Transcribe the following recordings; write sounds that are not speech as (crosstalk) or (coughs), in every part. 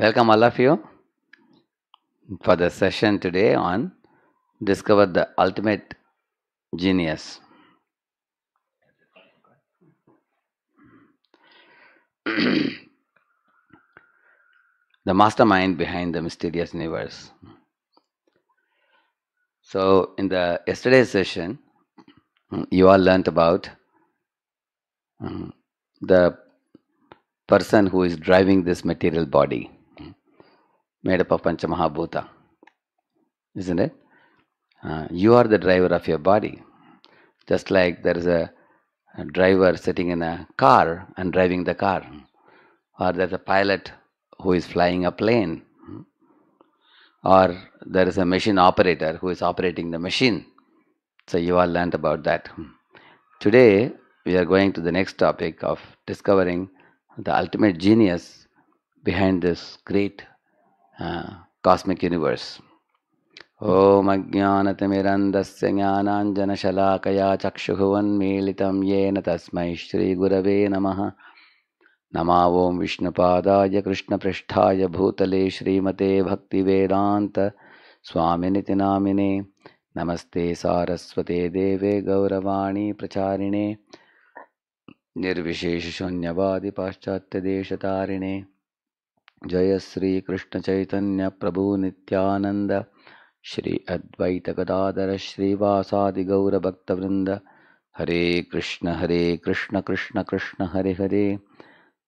Welcome all of you for the session today on Discover the Ultimate Genius. (clears throat) the mastermind behind the mysterious universe. So in the yesterday's session, you all learnt about um, the person who is driving this material body made up of Panchamahabhuta, isn't it? Uh, you are the driver of your body. Just like there is a, a driver sitting in a car and driving the car, or there's a pilot who is flying a plane, or there is a machine operator who is operating the machine. So, you all learnt about that. Today, we are going to the next topic of discovering the ultimate genius behind this great universe हाँ, universe. अज्ञान अज्ञानतिमिरन्धस्य ज्ञानाञ्जनशलाकया चक्षुहुवन्मीलितं येन तस्मै श्रीगुरवे नमः नमा ॐ विष्णुपादाय कृष्णपृष्ठाय भूतले श्रीमते भक्तिवेदान्त स्वामिनिति नामिने नमस्ते सारस्वते देवे गौरवाणी प्रचारिणे निर्विशेषशून्यवादिपाश्चात्यदेशतारिणे जय श्री कृष्ण चैतन्य प्रभु नित्यानंद श्री अद्वैत गदाधर श्रीवासादि गौर भक्तवृंद हरे कृष्ण हरे Krishna Krishna Krishna Hare Hare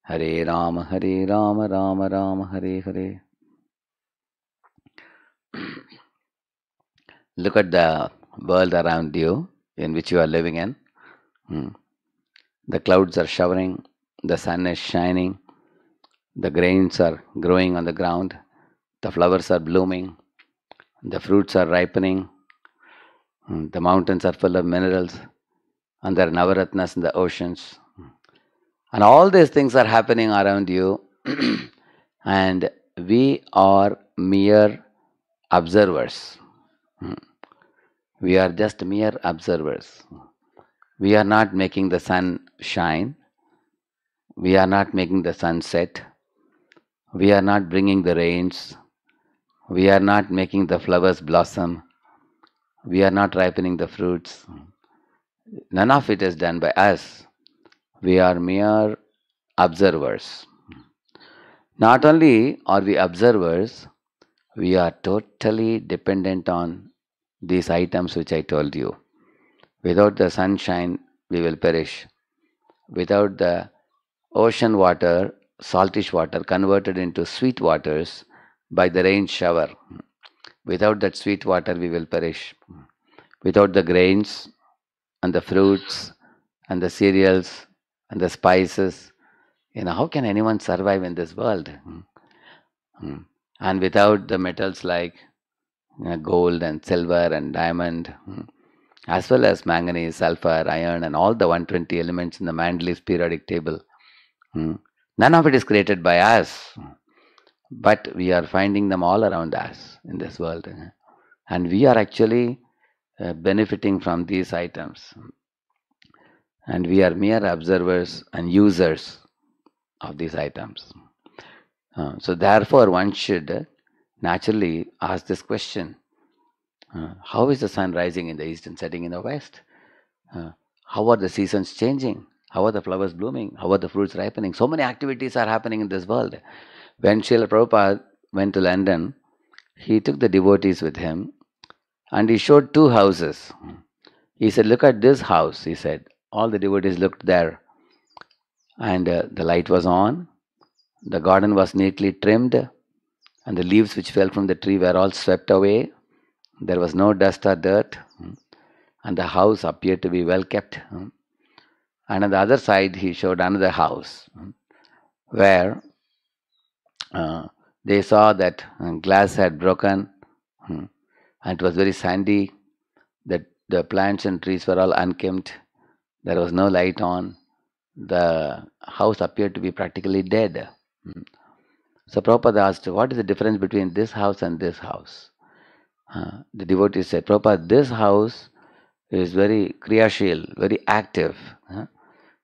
Hare Ram Hare Ram Ram Ram Hare Hare Look at the world around you in which you are living in. Hmm. The clouds are showering, the sun is shining, the grains are growing on the ground, the flowers are blooming, the fruits are ripening, mm, the mountains are full of minerals, and there are Navaratnas in the oceans. And all these things are happening around you, (clears throat) and we are mere observers. Mm. We are just mere observers. We are not making the sun shine. We are not making the sun set. We are not bringing the rains. We are not making the flowers blossom. We are not ripening the fruits. None of it is done by us. We are mere observers. Not only are we observers, we are totally dependent on these items which I told you. Without the sunshine, we will perish. Without the ocean water, saltish water converted into sweet waters by the rain shower. Without that sweet water, we will perish. Without the grains and the fruits and the cereals and the spices, you know, how can anyone survive in this world? And without the metals like you know, gold and silver and diamond, as well as manganese, sulfur, iron, and all the 120 elements in the Mandelis periodic table. None of it is created by us, but we are finding them all around us in this world. And we are actually uh, benefiting from these items. And we are mere observers and users of these items. Uh, so, therefore, one should naturally ask this question uh, How is the sun rising in the east and setting in the west? Uh, how are the seasons changing? How are the flowers blooming? How are the fruits ripening? So many activities are happening in this world. When Srila Prabhupada went to London, he took the devotees with him and he showed two houses. He said, Look at this house, he said. All the devotees looked there and uh, the light was on. The garden was neatly trimmed and the leaves which fell from the tree were all swept away. There was no dust or dirt and the house appeared to be well kept and on the other side he showed another house hmm, where uh, they saw that uh, glass had broken hmm, and it was very sandy that the plants and trees were all unkempt there was no light on the house appeared to be practically dead hmm. so Prabhupada asked what is the difference between this house and this house uh, the devotee said Prabhupada this house is very kriyashil very active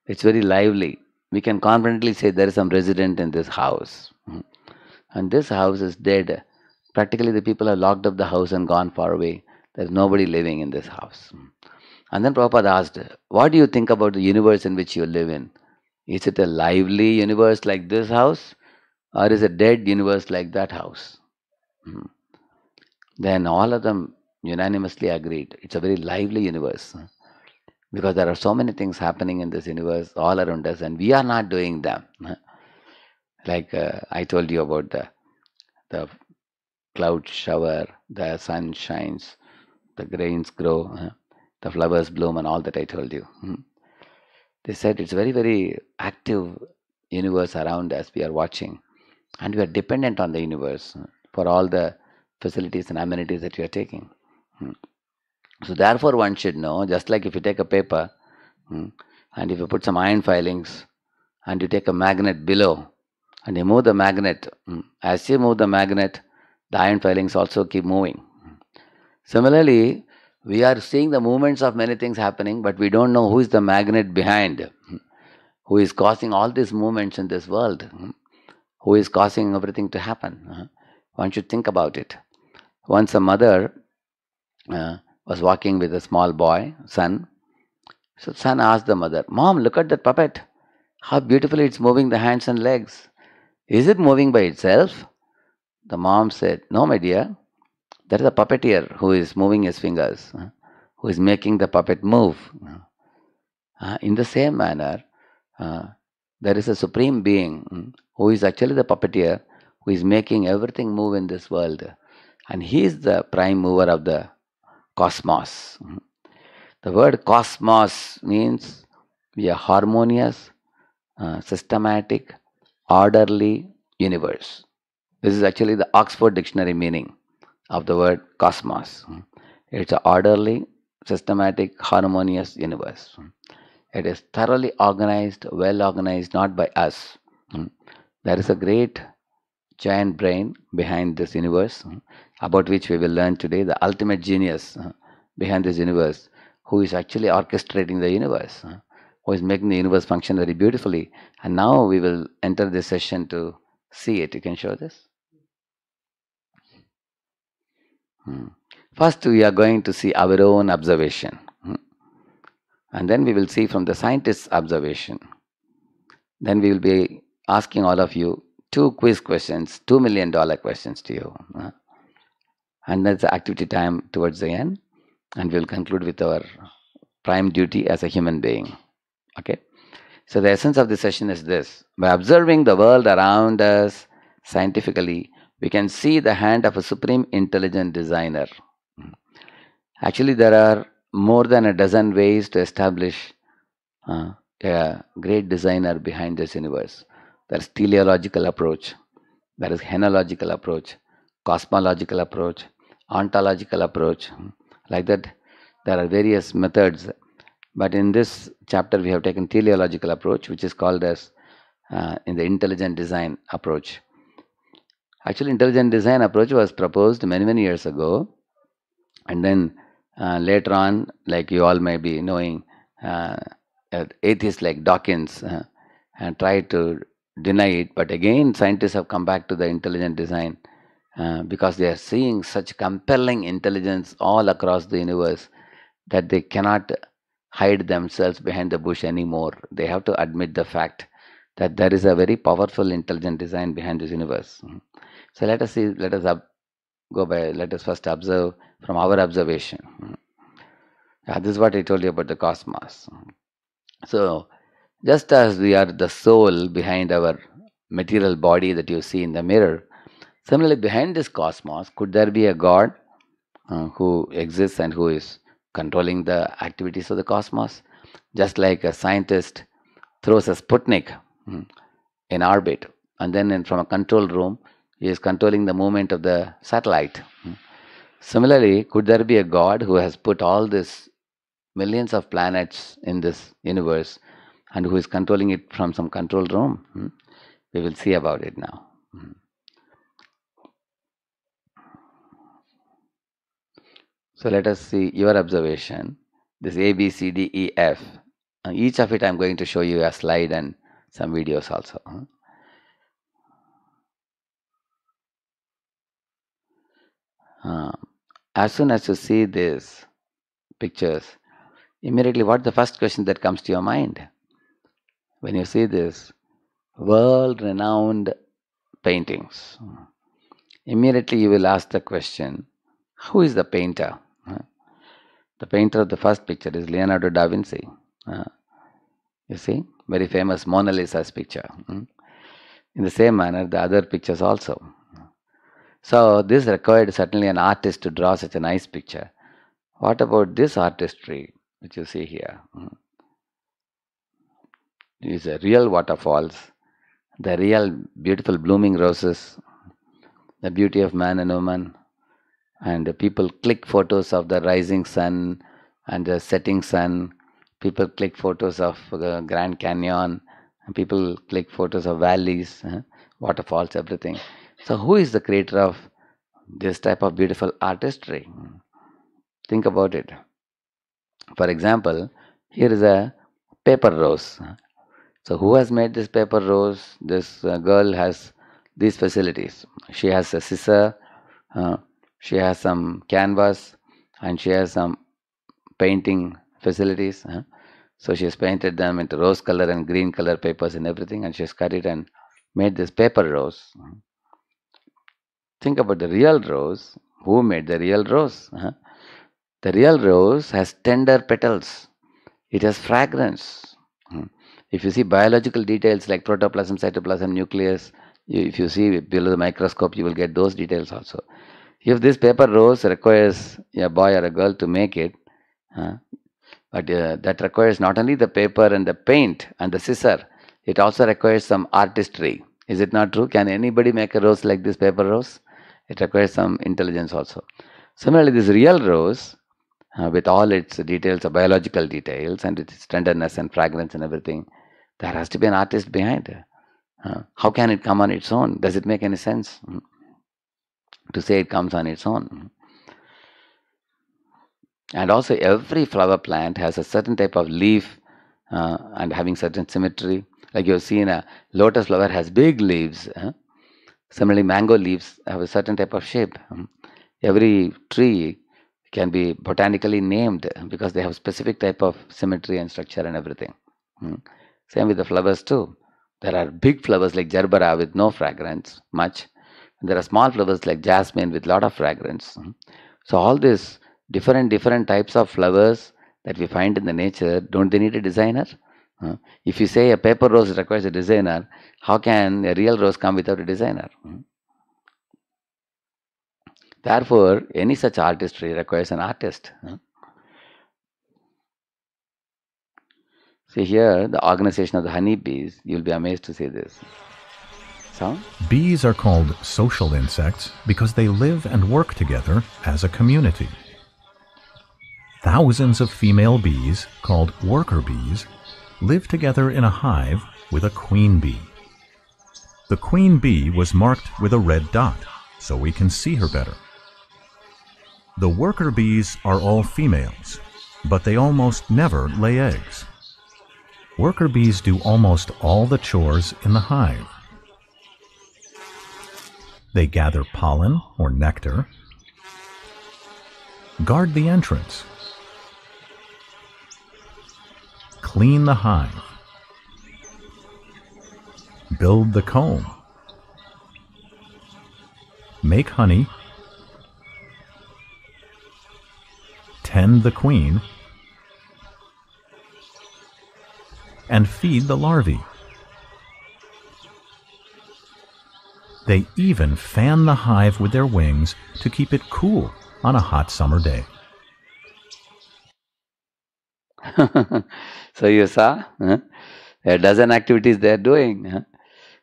it's very lively. We can confidently say there is some resident in this house. Hmm. And this house is dead. Practically, the people have locked up the house and gone far away. There's nobody living in this house. Hmm. And then Prabhupada asked, What do you think about the universe in which you live in? Is it a lively universe like this house? Or is it a dead universe like that house? Hmm. Then all of them unanimously agreed. It's a very lively universe because there are so many things happening in this universe all around us and we are not doing them (laughs) like uh, i told you about the the cloud shower the sun shines the grains grow uh, the flowers bloom and all that i told you hmm. they said it's very very active universe around us we are watching and we are dependent on the universe for all the facilities and amenities that we are taking hmm. So therefore, one should know, just like if you take a paper hmm, and if you put some iron filings and you take a magnet below and you move the magnet, hmm, as you move the magnet, the iron filings also keep moving. Similarly, we are seeing the movements of many things happening, but we don't know who is the magnet behind, hmm, who is causing all these movements in this world, who is causing everything to happen. One should think about it. Once a mother uh, was walking with a small boy, son. So son asked the mother, Mom, look at that puppet. How beautifully it's moving the hands and legs. Is it moving by itself? The mom said, No, my dear. There is a puppeteer who is moving his fingers, uh, who is making the puppet move. Uh, in the same manner, uh, there is a supreme being mm, who is actually the puppeteer who is making everything move in this world. And he is the prime mover of the cosmos. Mm-hmm. The word cosmos means a harmonious, uh, systematic, orderly universe. This is actually the Oxford Dictionary meaning of the word cosmos. Mm-hmm. It's an orderly, systematic, harmonious universe. Mm-hmm. It is thoroughly organized, well organized, not by us. There is a great giant brain behind this universe about which we will learn today, the ultimate genius uh, behind this universe, who is actually orchestrating the universe, uh, who is making the universe function very beautifully. And now we will enter this session to see it. You can show this. Hmm. First, we are going to see our own observation. Hmm. And then we will see from the scientist's observation. Then we will be asking all of you two quiz questions, two million dollar questions to you. Uh, and that's the activity time towards the end and we'll conclude with our prime duty as a human being okay so the essence of this session is this by observing the world around us scientifically we can see the hand of a supreme intelligent designer hmm. actually there are more than a dozen ways to establish uh, a great designer behind this universe there's teleological approach there is henological approach cosmological approach ontological approach. Like that, there are various methods. But in this chapter, we have taken teleological approach, which is called as uh, in the intelligent design approach. Actually, intelligent design approach was proposed many many years ago, and then uh, later on, like you all may be knowing, uh, uh atheists like Dawkins and uh, uh, tried to deny it, but again, scientists have come back to the intelligent design uh, because they are seeing such compelling intelligence all across the universe that they cannot hide themselves behind the bush anymore. They have to admit the fact that there is a very powerful intelligent design behind this universe. Mm-hmm. So let us see, let us up, go by, let us first observe from our observation. Yeah, mm-hmm. uh, this is what I told you about the cosmos. Mm-hmm. So, just as we are the soul behind our material body that you see in the mirror, Similarly, behind this cosmos, could there be a God uh, who exists and who is controlling the activities of the cosmos? Just like a scientist throws a Sputnik mm, in orbit, and then in, from a control room, he is controlling the movement of the satellite. Mm. Similarly, could there be a God who has put all these millions of planets in this universe and who is controlling it from some control room? Mm. We will see about it now. Hmm. So let us see your observation. This A, B, C, D, E, F. Uh, each of it I am going to show you a slide and some videos also. Huh? Uh, as soon as you see these pictures, immediately what the first question that comes to your mind? When you see this world-renowned paintings, immediately you will ask the question, who is the painter? The painter of the first picture is Leonardo da Vinci. Uh, you see, very famous Mona Lisa's picture. Mm? In the same manner, the other pictures also. So, this required certainly an artist to draw such a nice picture. What about this artistry which you see here? Mm? These are real waterfalls, the real beautiful blooming roses, the beauty of man and woman, and people click photos of the rising sun and the setting sun people click photos of the grand canyon people click photos of valleys waterfalls everything so who is the creator of this type of beautiful artistry think about it for example here is a paper rose so who has made this paper rose this uh, girl has these facilities she has a scissor uh, she has some canvas and she has some painting facilities huh? so she has painted them into rose color and green color papers and everything and she has cut it and made this paper rose think about the real rose who made the real rose huh? the real rose has tender petals it has fragrance hmm? if you see biological details like protoplasm cytoplasm nucleus if you see below the microscope you will get those details also if this paper rose requires a boy or a girl to make it, uh, but uh, that requires not only the paper and the paint and the scissor, it also requires some artistry. Is it not true? Can anybody make a rose like this paper rose? It requires some intelligence also. Similarly, this real rose, uh, with all its details, uh, biological details, and its tenderness and fragrance and everything, there has to be an artist behind. Uh, how can it come on its own? Does it make any sense? mm to say it comes on its own. And also, every flower plant has a certain type of leaf uh, and having certain symmetry. Like you've seen, a lotus flower has big leaves. Huh? Similarly, mango leaves have a certain type of shape. Um, every tree can be botanically named because they have specific type of symmetry and structure and everything. Hmm. Same with the flowers too. There are big flowers like gerbera with no fragrance much, and there are small flowers like jasmine with lot of fragrance. Mm-hmm. So all these different different types of flowers that we find in the nature, don't they need a designer? if you say a paper rose requires a designer, how can a real rose come without a designer? Hmm? Therefore, any such artistry requires an artist. See here, the organization of the honeybees, you'll be amazed to see this. Bees are called social insects because they live and work together as a community. Thousands of female bees, called worker bees, live together in a hive with a queen bee. The queen bee was marked with a red dot, so we can see her better. The worker bees are all females, but they almost never lay eggs. Worker bees do almost all the chores in the hive. They gather pollen or nectar, guard the entrance, clean the hive, build the comb, make honey, tend the queen, and feed the larvae. They even fan the hive with their wings to keep it cool on a hot summer day. (laughs) so you saw huh? a dozen activities they are doing. Huh?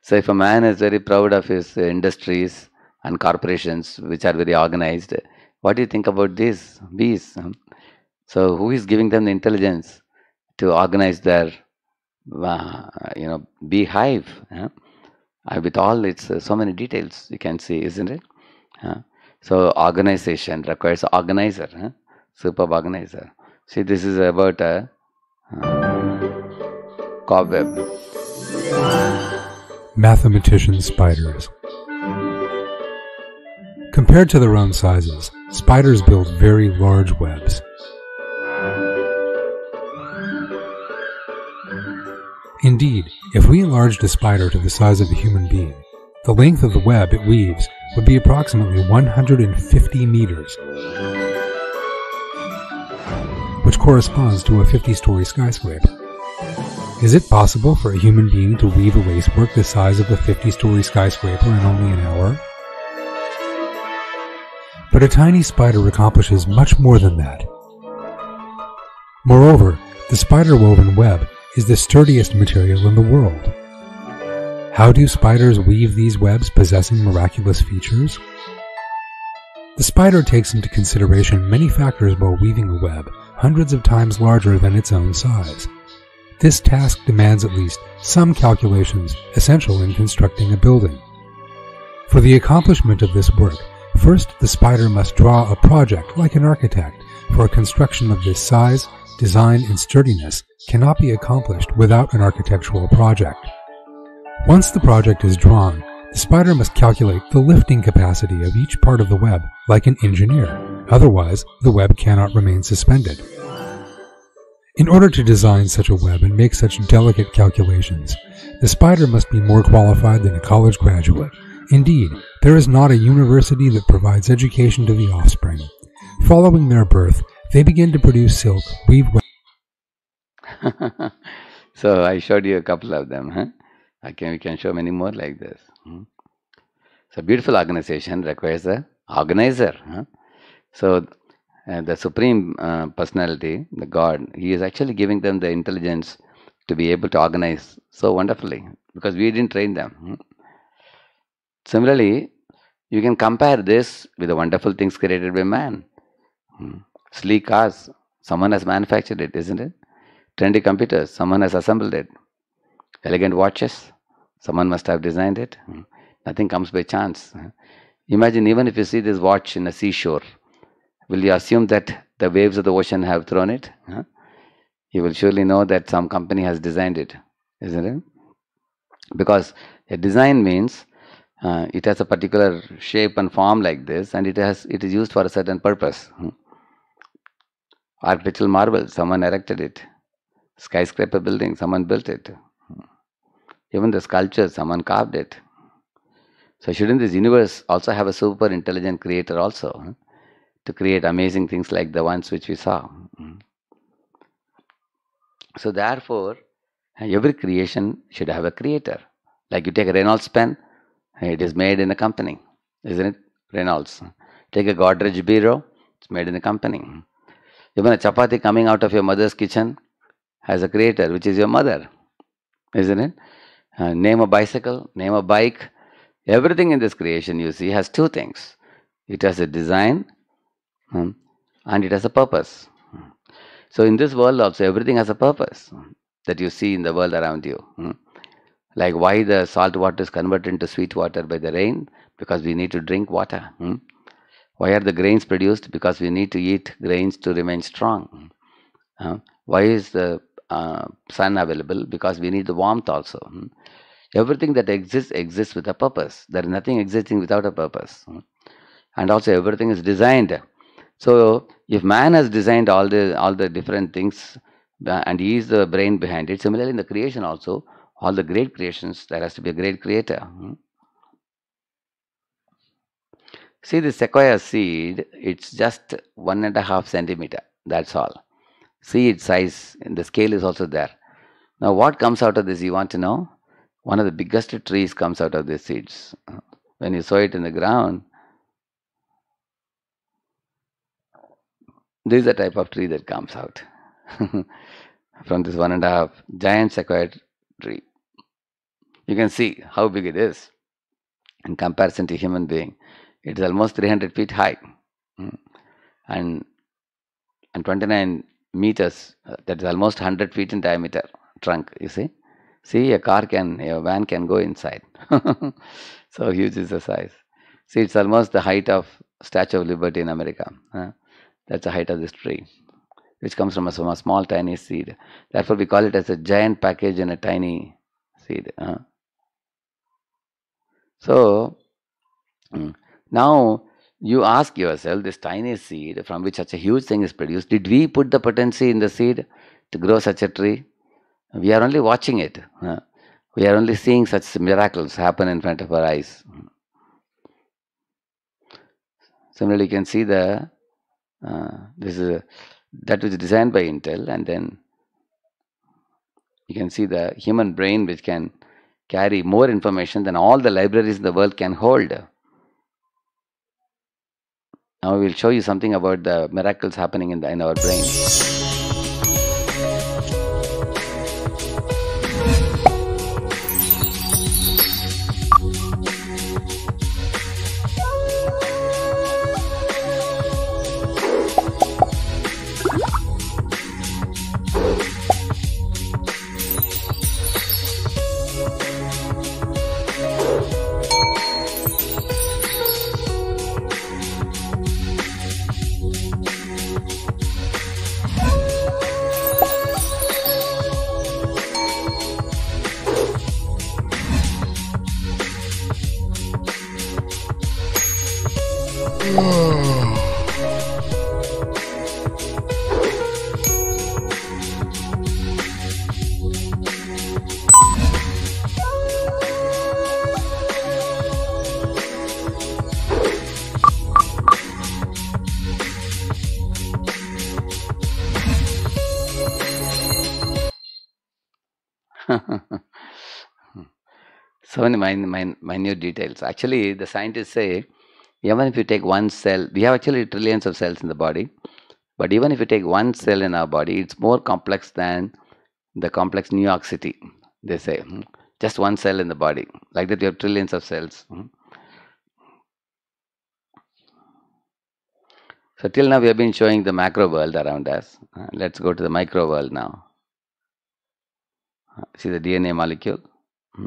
So if a man is very proud of his industries and corporations which are very organized, what do you think about these bees? So who is giving them the intelligence to organize their, uh, you know, beehive? Huh? Uh, with all its uh, so many details you can see, isn't it? so organization requires organizer, huh? superb organizer. See, this is about a uh, cobweb. Mathematician spiders. Compared to their own sizes, spiders build very large webs. Indeed, if we enlarged a spider to the size of a human being, the length of the web it weaves would be approximately 150 meters, which corresponds to a 50 story skyscraper. Is it possible for a human being to weave a lacework the size of a 50 story skyscraper in only an hour? But a tiny spider accomplishes much more than that. Moreover, the spider woven web is the sturdiest material in the world. How do spiders weave these webs possessing miraculous features? The spider takes into consideration many factors while weaving a web, hundreds of times larger than its own size. This task demands at least some calculations essential in constructing a building. For the accomplishment of this work, first the spider must draw a project like an architect for a construction of this size, design, and sturdiness cannot be accomplished without an architectural project. Once the project is drawn, the spider must calculate the lifting capacity of each part of the web like an engineer, otherwise, the web cannot remain suspended. In order to design such a web and make such delicate calculations, the spider must be more qualified than a college graduate. Indeed, there is not a university that provides education to the offspring. Following their birth, they begin to produce silk, We've (laughs) so I showed you a couple of them. Huh? I can, we can show many more like this. Hmm? So beautiful organization requires a organizer. Huh? So uh, the supreme uh, personality, the God, He is actually giving them the intelligence to be able to organize so wonderfully because we didn't train them. Hmm? Similarly, you can compare this with the wonderful things created by man. Hmm. Sleek cars, someone has manufactured it, isn't it? Trendy computers, someone has assembled it. Elegant watches, someone must have designed it. Hmm. Nothing comes by chance. Imagine even if you see this watch in a seashore, will you assume that the waves of the ocean have thrown it? You will surely know that some company has designed it, isn't it? Because a design means uh, it has a particular shape and form like this, and it has it is used for a certain purpose. Hmm. Architectural marble, someone erected it. Skyscraper building, someone built it. Even the sculpture, someone carved it. So shouldn't this universe also have a super intelligent creator also huh? to create amazing things like the ones which we saw? So therefore, every creation should have a creator. Like you take a Reynolds pen, it is made in a company, isn't it? Reynolds. Take a Godrej bureau, it's made in a company. Even a chapati coming out of your mother's kitchen has a creator, which is your mother, isn't it? Uh, name a bicycle, name a bike. Everything in this creation you see has two things it has a design um, and it has a purpose. So, in this world also, everything has a purpose um, that you see in the world around you. Um. Like why the salt water is converted into sweet water by the rain? Because we need to drink water. Why are the grains produced? Because we need to eat grains to remain strong. Uh, why is the uh, sun available? Because we need the warmth also. Hmm? Everything that exists exists with a purpose. There is nothing existing without a purpose. Hmm? And also everything is designed. So if man has designed all the all the different things uh, and he is the brain behind it, similarly in the creation also, all the great creations, there has to be a great creator. Hmm? See the sequoia seed, it's just one and a half centimeter. That's all. See its size, the scale is also there. Now, what comes out of this? You want to know? One of the biggest trees comes out of these seeds. When you sow it in the ground, this is the type of tree that comes out (laughs) from this one and a half giant sequoia tree. You can see how big it is in comparison to human being. It is almost 300 feet high hmm. and and 29 meters. Uh, that is almost 100 feet in diameter trunk. You see, see a car can a van can go inside. (laughs) so huge is the size. See, it's almost the height of Statue of Liberty in America. That's the height of this tree, which comes from a, from a, small tiny seed. Therefore, we call it as a giant package in a tiny seed. Huh? So, hmm, now, you ask yourself this tiny seed from which such a huge thing is produced, did we put the potency in the seed to grow such a tree? We are only watching it. We are only seeing such miracles happen in front of our eyes. Similarly, you can see the uh, this is a, that was designed by Intel, and then you can see the human brain which can carry more information than all the libraries in the world can hold. Now we will show you something about the miracles happening in, the, in our brain. details. Actually, the scientists say even if you take one cell, we have actually trillions of cells in the body, but even if you take one cell in our body, it's more complex than the complex New York City, they say. Hmm. Just one cell in the body. Like that, you have trillions of cells. Hmm. So, till now, we have been showing the macro world around us. Uh, let's go to the micro world now. Uh, see the DNA molecule. Hmm.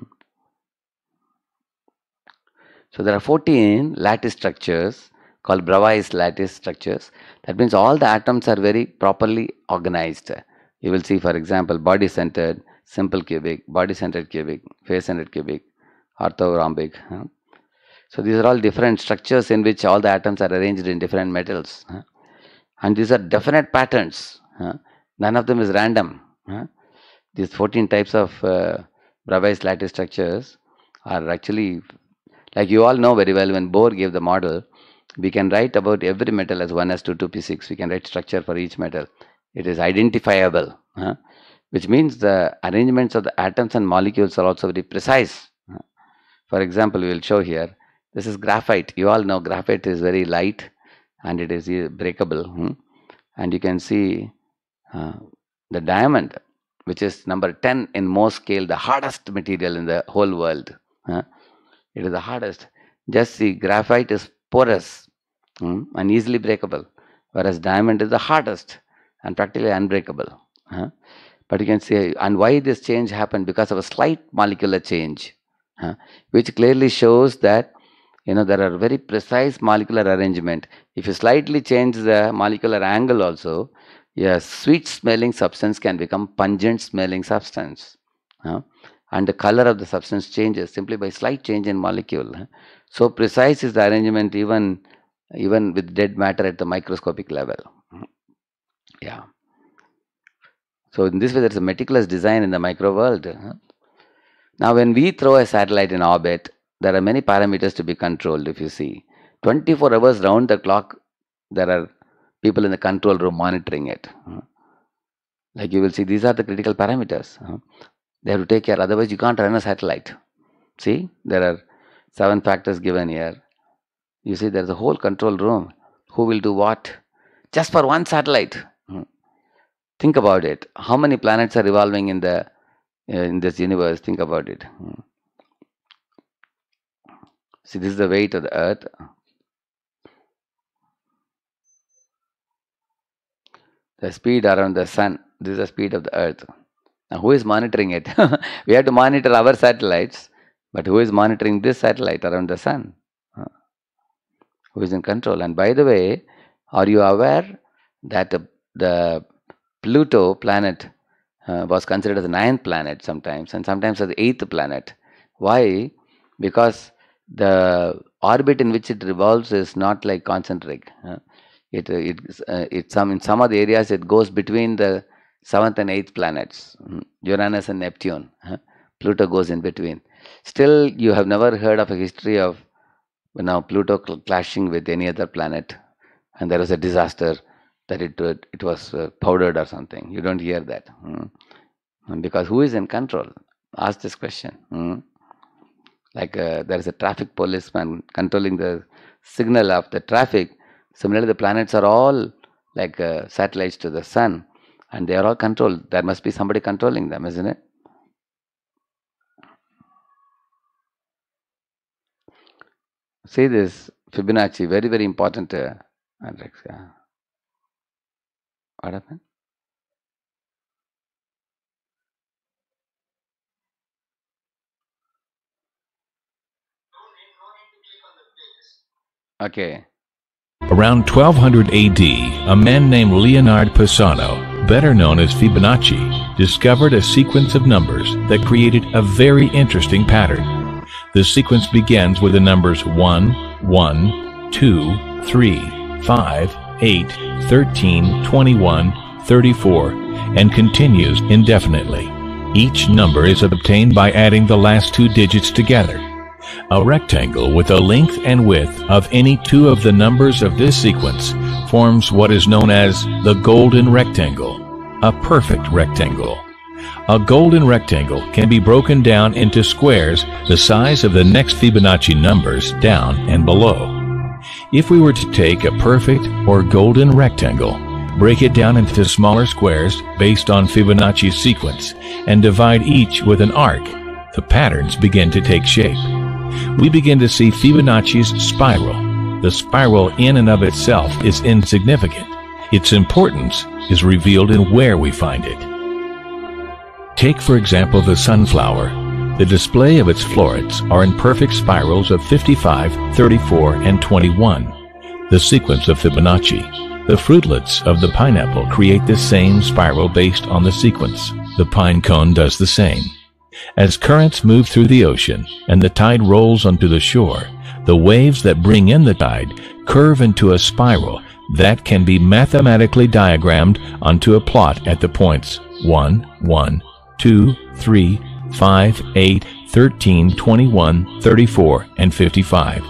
So there are 14 lattice structures called Bravais lattice structures. That means all the atoms are very properly organized. You will see for example body centered, simple cubic, body centered cubic, face centered cubic, orthorhombic. So these are all different structures in which all the atoms are arranged in different metals. And these are definite patterns. None of them is random. These 14 types of uh, Bravais lattice structures are actually like you all know very well, when Bohr gave the model, we can write about every metal as 1s2, 2p6. We can write structure for each metal. It is identifiable, huh? which means the arrangements of the atoms and molecules are also very precise. For example, we will show here. This is graphite. You all know graphite is very light and it is breakable. Hmm? And you can see uh, the diamond, which is number 10 in Mohs scale, the hardest material in the whole world. Huh? It is the hardest. Just see, graphite is porous hmm, and easily breakable, whereas diamond is the hardest and practically unbreakable. Huh? But you can see, and why this change happened because of a slight molecular change, huh? which clearly shows that you know there are very precise molecular arrangement. If you slightly change the molecular angle also, a sweet smelling substance can become pungent smelling substance. Huh? and the color of the substance changes simply by slight change in molecule. So precise is the arrangement even, even with dead matter at the microscopic level. Yeah. So in this way, there's a meticulous design in the micro world. Now, when we throw a satellite in orbit, there are many parameters to be controlled, if you see. 24 hours round the clock, there are people in the control room monitoring it. Like you will see, these are the critical parameters. They have to take care, otherwise, you can't run a satellite. See, there are seven factors given here. You see, there's a whole control room. Who will do what? Just for one satellite. Hmm. Think about it. How many planets are revolving in the uh, in this universe? Think about it. Hmm. See, this is the weight of the Earth. The speed around the sun. This is the speed of the Earth. Now, who is monitoring it? (laughs) we have to monitor our satellites, but who is monitoring this satellite around the sun? who is in control? And by the way, are you aware that uh, the, Pluto planet uh, was considered as the ninth planet sometimes, and sometimes as the eighth planet? Why? Because the orbit in which it revolves is not like concentric. Uh, it it, uh, it some in some of the areas it goes between the seventh and eighth planets, hmm. Uranus and Neptune. Pluto goes in between. Still, you have never heard of a history of you now Pluto cl clashing with any other planet, and there was a disaster that it it was uh, powdered or something. You don't hear that hmm. hmm? because who is in control? Ask this question. Hmm? Like uh, there is a traffic policeman controlling the signal of the traffic. Similarly, the planets are all like uh, satellites to the sun and they are all controlled. There must be somebody controlling them, isn't it? See this Fibonacci, very, very important, uh, What happened? Okay. Around 1200 AD, a man named Leonard Pisano, better known as Fibonacci, discovered a sequence of numbers that created a very interesting pattern. The sequence begins with the numbers 1, 1, 2, 3, 5, 8, 13, 21, 34, and continues indefinitely. Each number is obtained by adding the last two digits together. A rectangle with a length and width of any two of the numbers of this sequence forms what is known as the golden rectangle, a perfect rectangle. A golden rectangle can be broken down into squares the size of the next Fibonacci numbers down and below. If we were to take a perfect or golden rectangle, break it down into smaller squares based on Fibonacci's sequence, and divide each with an arc, the patterns begin to take shape we begin to see Fibonacci's spiral. The spiral in and of itself is insignificant. Its importance is revealed in where we find it. Take, for example, the sunflower. The display of its florets are in perfect spirals of 55, 34, and 21, the sequence of Fibonacci. The fruitlets of the pineapple create this same spiral based on the sequence. The pine cone does the same. As currents move through the ocean and the tide rolls onto the shore, the waves that bring in the tide curve into a spiral that can be mathematically diagrammed onto a plot at the points 1, 1, 2, 3, 5, 8, 13, 21, 34, and 55.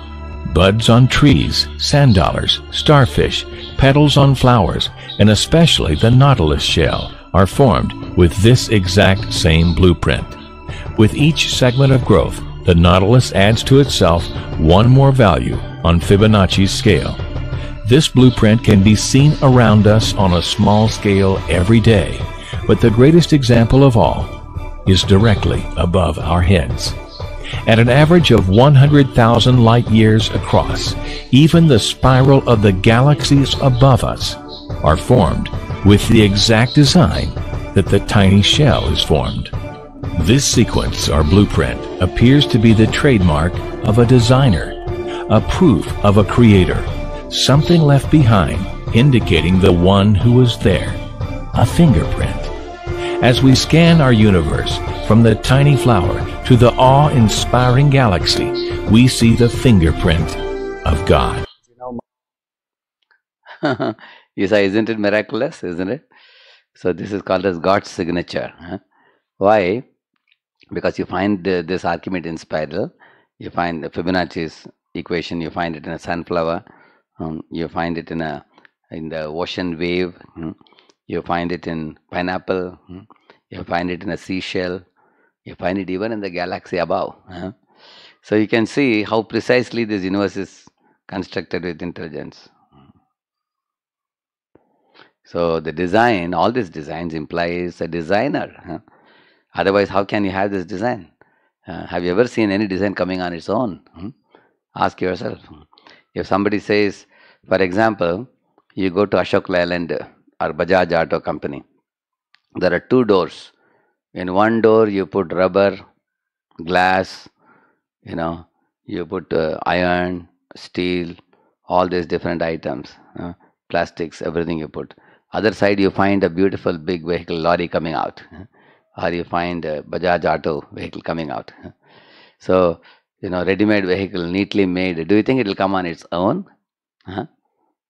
Buds on trees, sand dollars, starfish, petals on flowers, and especially the nautilus shell are formed with this exact same blueprint. With each segment of growth, the Nautilus adds to itself one more value on Fibonacci's scale. This blueprint can be seen around us on a small scale every day, but the greatest example of all is directly above our heads. At an average of 100,000 light years across, even the spiral of the galaxies above us are formed with the exact design that the tiny shell is formed. This sequence or blueprint appears to be the trademark of a designer, a proof of a creator, something left behind indicating the one who was there, a fingerprint. As we scan our universe from the tiny flower to the awe-inspiring galaxy, we see the fingerprint of God. yes, (laughs) isn't it miraculous, isn't it? So this is called as God's signature. Huh? Why? because you find the, this Archimedean spiral, you find the Fibonacci's equation, you find it in a sunflower, um, you find it in a in the ocean wave, hmm? you find it in pineapple, hmm? you find it in a seashell, you find it even in the galaxy above. Huh? So you can see how precisely this universe is constructed with intelligence. So the design, all these designs implies a designer. Huh? Otherwise, how can you have this design? Uh, have you ever seen any design coming on its own? Hmm? Ask yourself. If somebody says, for example, you go to Ashok Leyland or Bajaj Auto Company, there are two doors. In one door, you put rubber, glass, you know, you put uh, iron, steel, all these different items, uh, plastics, everything you put. Other side, you find a beautiful big vehicle lorry coming out or you find a Bajaj Auto vehicle coming out. So, you know, ready-made vehicle, neatly made. Do you think it will come on its own? Huh?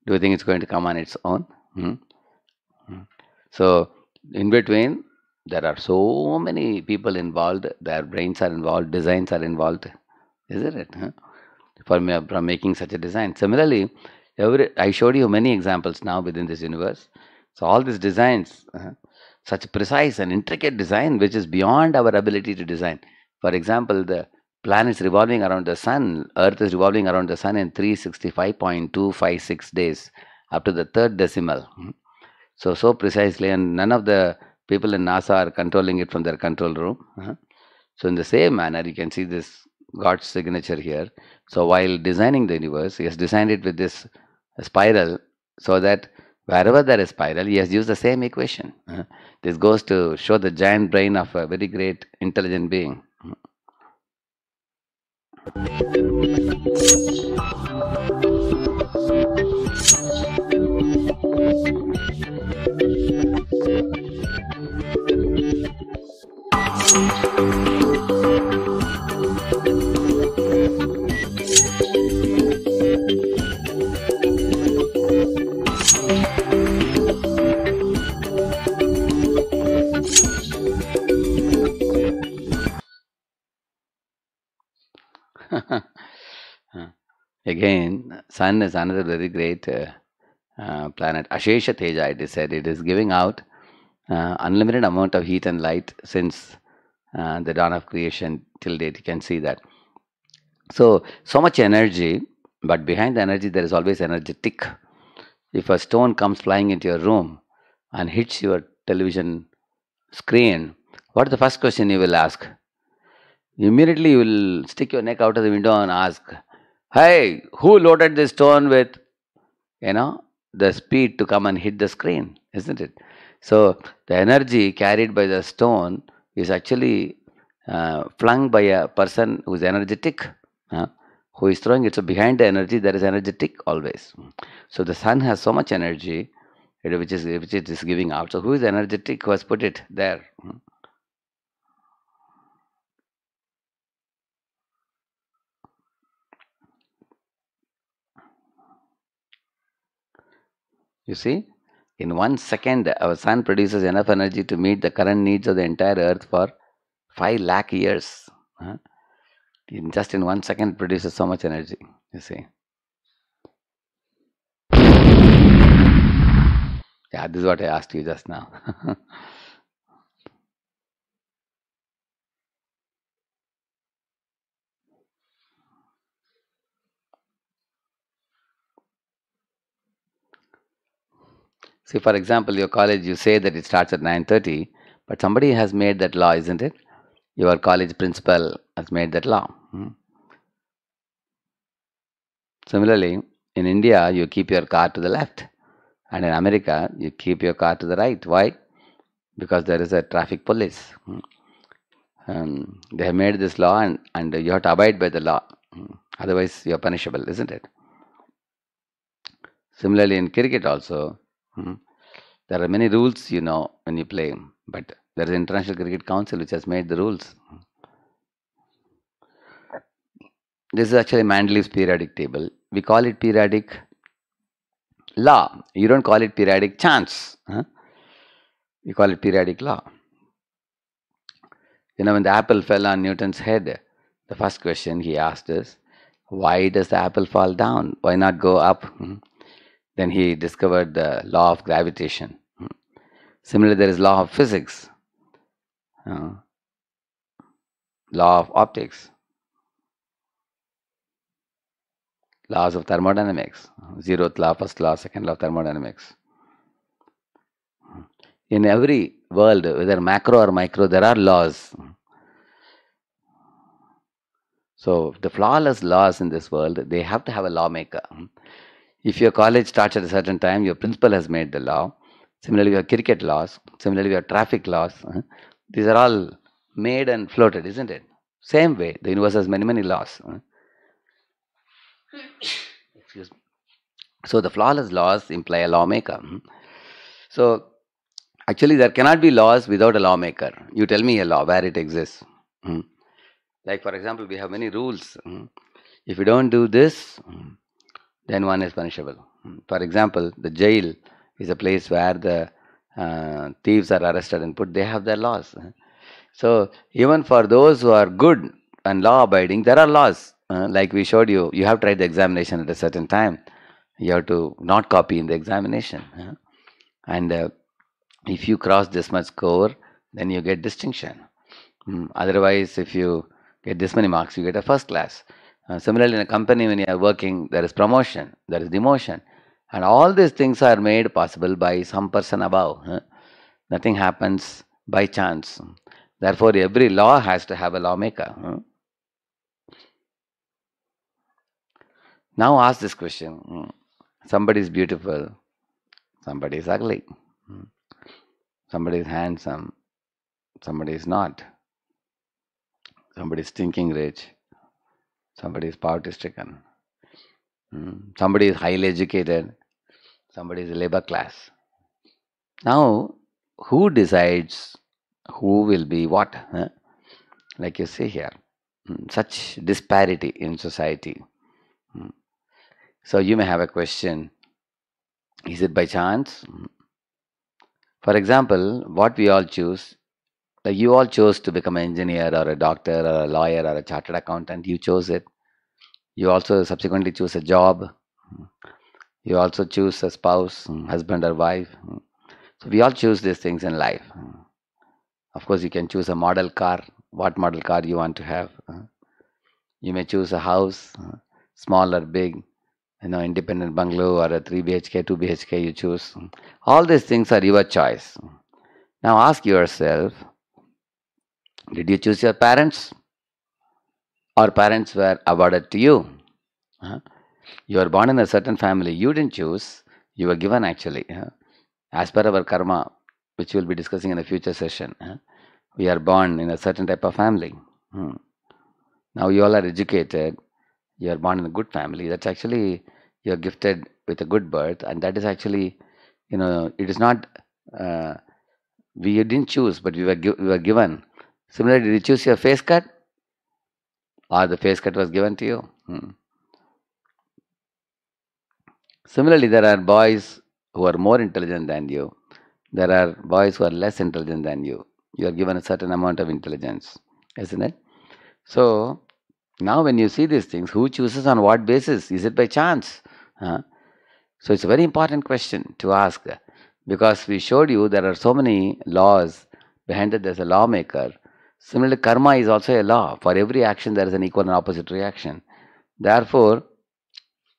Do you think it's going to come on its own? Hmm? hmm? So, in between, there are so many people involved. Their brains are involved, designs are involved, isn't it? Huh? For from making such a design. Similarly, every, I showed you many examples now within this universe. So all these designs, such precise and intricate design which is beyond our ability to design. For example, the planets revolving around the sun, Earth is revolving around the sun in 365.256 days up to the third decimal. Hmm. So, so precisely, and none of the people in NASA are controlling it from their control room. Uh-huh. So, in the same manner, you can see this God's signature here. So, while designing the universe, He has designed it with this spiral so that Wherever there is spiral, he has used the same equation. Uh-huh. This goes to show the giant brain of a very great intelligent being. Thank you. Again, sun is another very great uh, uh, planet. Ashesha Teja, it is said, it is giving out uh, unlimited amount of heat and light since uh, the dawn of creation till date. You can see that. So, so much energy, but behind the energy, there is always energetic. If a stone comes flying into your room and hits your television screen, what is the first question you will ask? Immediately, you will stick your neck out of the window and ask, Hey, who loaded this stone with, you know, the speed to come and hit the screen, isn't it? So the energy carried by the stone is actually uh, flung by a person who is energetic, uh, who is throwing it. So behind the energy, there is energetic always. So the sun has so much energy, which is which it is giving out. So who is energetic? Who has put it there? You see, in one second, our sun produces enough energy to meet the current needs of the entire earth for 5 lakh years. Huh? In just in one second, it produces so much energy. You see. Yeah, this is what I asked you just now. (laughs) See, for example, your college, you say that it starts at 9.30, but somebody has made that law, isn't it? Your college principal has made that law. Hmm? Similarly, in India, you keep your car to the left. And in America, you keep your car to the right. Why? Because there is a traffic police. Hmm? Um, they have made this law and, and you have to abide by the law. Hmm? Otherwise, you are punishable, isn't it? Similarly, in cricket also, Mm-hmm. There are many rules, you know, when you play, but there is International Cricket Council which has made the rules. This is actually Mandeville's periodic table. We call it periodic law. You don't call it periodic chance. Huh? You call it periodic law. You know, when the apple fell on Newton's head, the first question he asked is, why does the apple fall down? Why not go up? Mm-hmm. Then he discovered the law of gravitation. Hmm. Similarly, there is law of physics, uh, law of optics, laws of thermodynamics, zeroth law, first law, second law of thermodynamics. Hmm. In every world, whether macro or micro, there are laws. Hmm. So, the flawless laws in this world, they have to have a lawmaker. If your college starts at a certain time, your principal has made the law. Similarly, your cricket laws. Similarly, your traffic laws. Uh-huh. These are all made and floated, isn't it? Same way, the universe has many, many laws. Uh-huh. Excuse me. So the flawless laws imply a lawmaker. Uh-huh. So actually, there cannot be laws without a lawmaker. You tell me a law where it exists. Like, for example, we have many rules. If you don't do this, then one is punishable. Hmm. For example, the jail is a place where the uh, thieves are arrested and put, they have their laws. So, even for those who are good and law abiding, there are laws. Uh, like we showed you, you have tried the examination at a certain time, you have to not copy in the examination. And uh, if you cross this much score, then you get distinction. Mm, otherwise, if you get this many marks, you get a first class. Uh, similarly, in a company, when you are working, there is promotion, there is demotion. And all these things are made possible by some person above. Nothing happens by chance. Therefore, every law has to have a lawmaker. Now ask this question. Hmm? Somebody is beautiful. Somebody is ugly. Hmm? Somebody is handsome. Somebody is not. Somebody is stinking rich Somebody is poverty stricken, hmm. somebody is highly educated, somebody is labor class. Now, who decides who will be what? Huh? Like you see here, hmm. such disparity in society. Hmm. So, you may have a question is it by chance? For example, what we all choose like you all chose to become an engineer or a doctor or a lawyer or a chartered accountant. You chose it. You also subsequently choose a job. You also choose a spouse, husband or wife. So we all choose these things in life. Of course, you can choose a model car, what model car you want to have. You may choose a house, small or big, you know, independent bungalow or a 3 BHK, 2 BHK you choose. All these things are your choice. Now ask yourself did you choose your parents? Or parents were awarded to you? Huh? You were born in a certain family. You didn't choose. You were given actually. Huh? As per our karma, which we'll be discussing in a future session, huh? we are born in a certain type of family. Hmm. Now you all are educated. You are born in a good family. That's actually you are gifted with a good birth, and that is actually, you know, it is not. Uh, we didn't choose, but we were, we were given Similarly, did you choose your face cut? Or the face cut was given to you? Hmm. Similarly, there are boys who are more intelligent than you. There are boys who are less intelligent than you. You are given a certain amount of intelligence, isn't it? So, now when you see these things, who chooses on what basis? Is it by chance? Huh? So, it's a very important question to ask because we showed you there are so many laws behind it, there's a lawmaker Similarly, karma is also a law. For every action, there is an equal and opposite reaction. Therefore,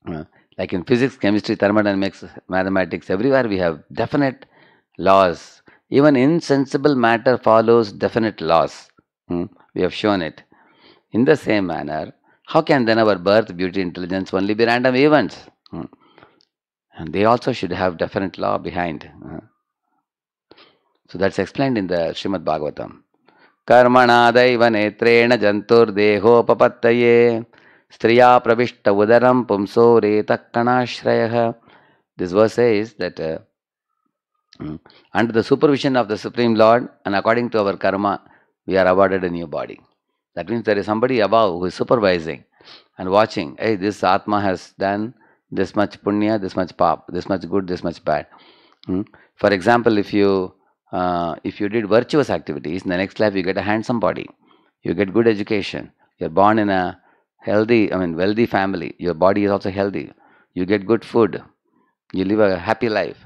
uh, like in physics, chemistry, thermodynamics, mathematics, everywhere we have definite laws. Even insensible matter follows definite laws. Hmm? We have shown it. In the same manner, how can then our birth, beauty, intelligence only be random events? Hmm? And they also should have definite law behind. Hmm? So that's explained in the Srimad Bhagavatam. कर्मणादैव नेत्रेण जन्तुर्देहोपपत्तये स्त्रिया प्रविष्ट उदरं पुंसो रेतकणाश्रयः This verse says that under uh, mm, the supervision of the Supreme Lord and according to our karma, we are awarded a new body. That means there is somebody above who is supervising and watching. Hey, this Atma has done this much punya, this much pap, this much good, this much bad. Mm. For example, if you uh, if you did virtuous activities, in the next life you get a handsome body, you get good education, you're born in a healthy, I mean, wealthy family, your body is also healthy, you get good food, you live a happy life.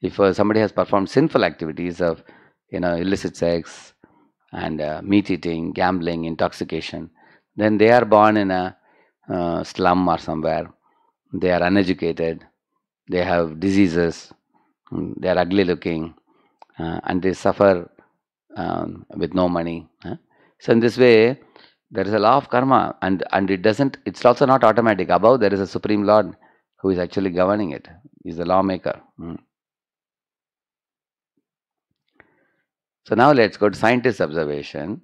If uh, somebody has performed sinful activities of, you know, illicit sex and uh, meat eating, gambling, intoxication, then they are born in a uh, slum or somewhere. They are uneducated, they have diseases, they are ugly looking uh, and they suffer um, with no money. So in this way, there is a law of karma, and and it doesn't. It's also not automatic. Above there is a supreme lord who is actually governing it. He's the lawmaker. Mm. So now let's go to scientist observation.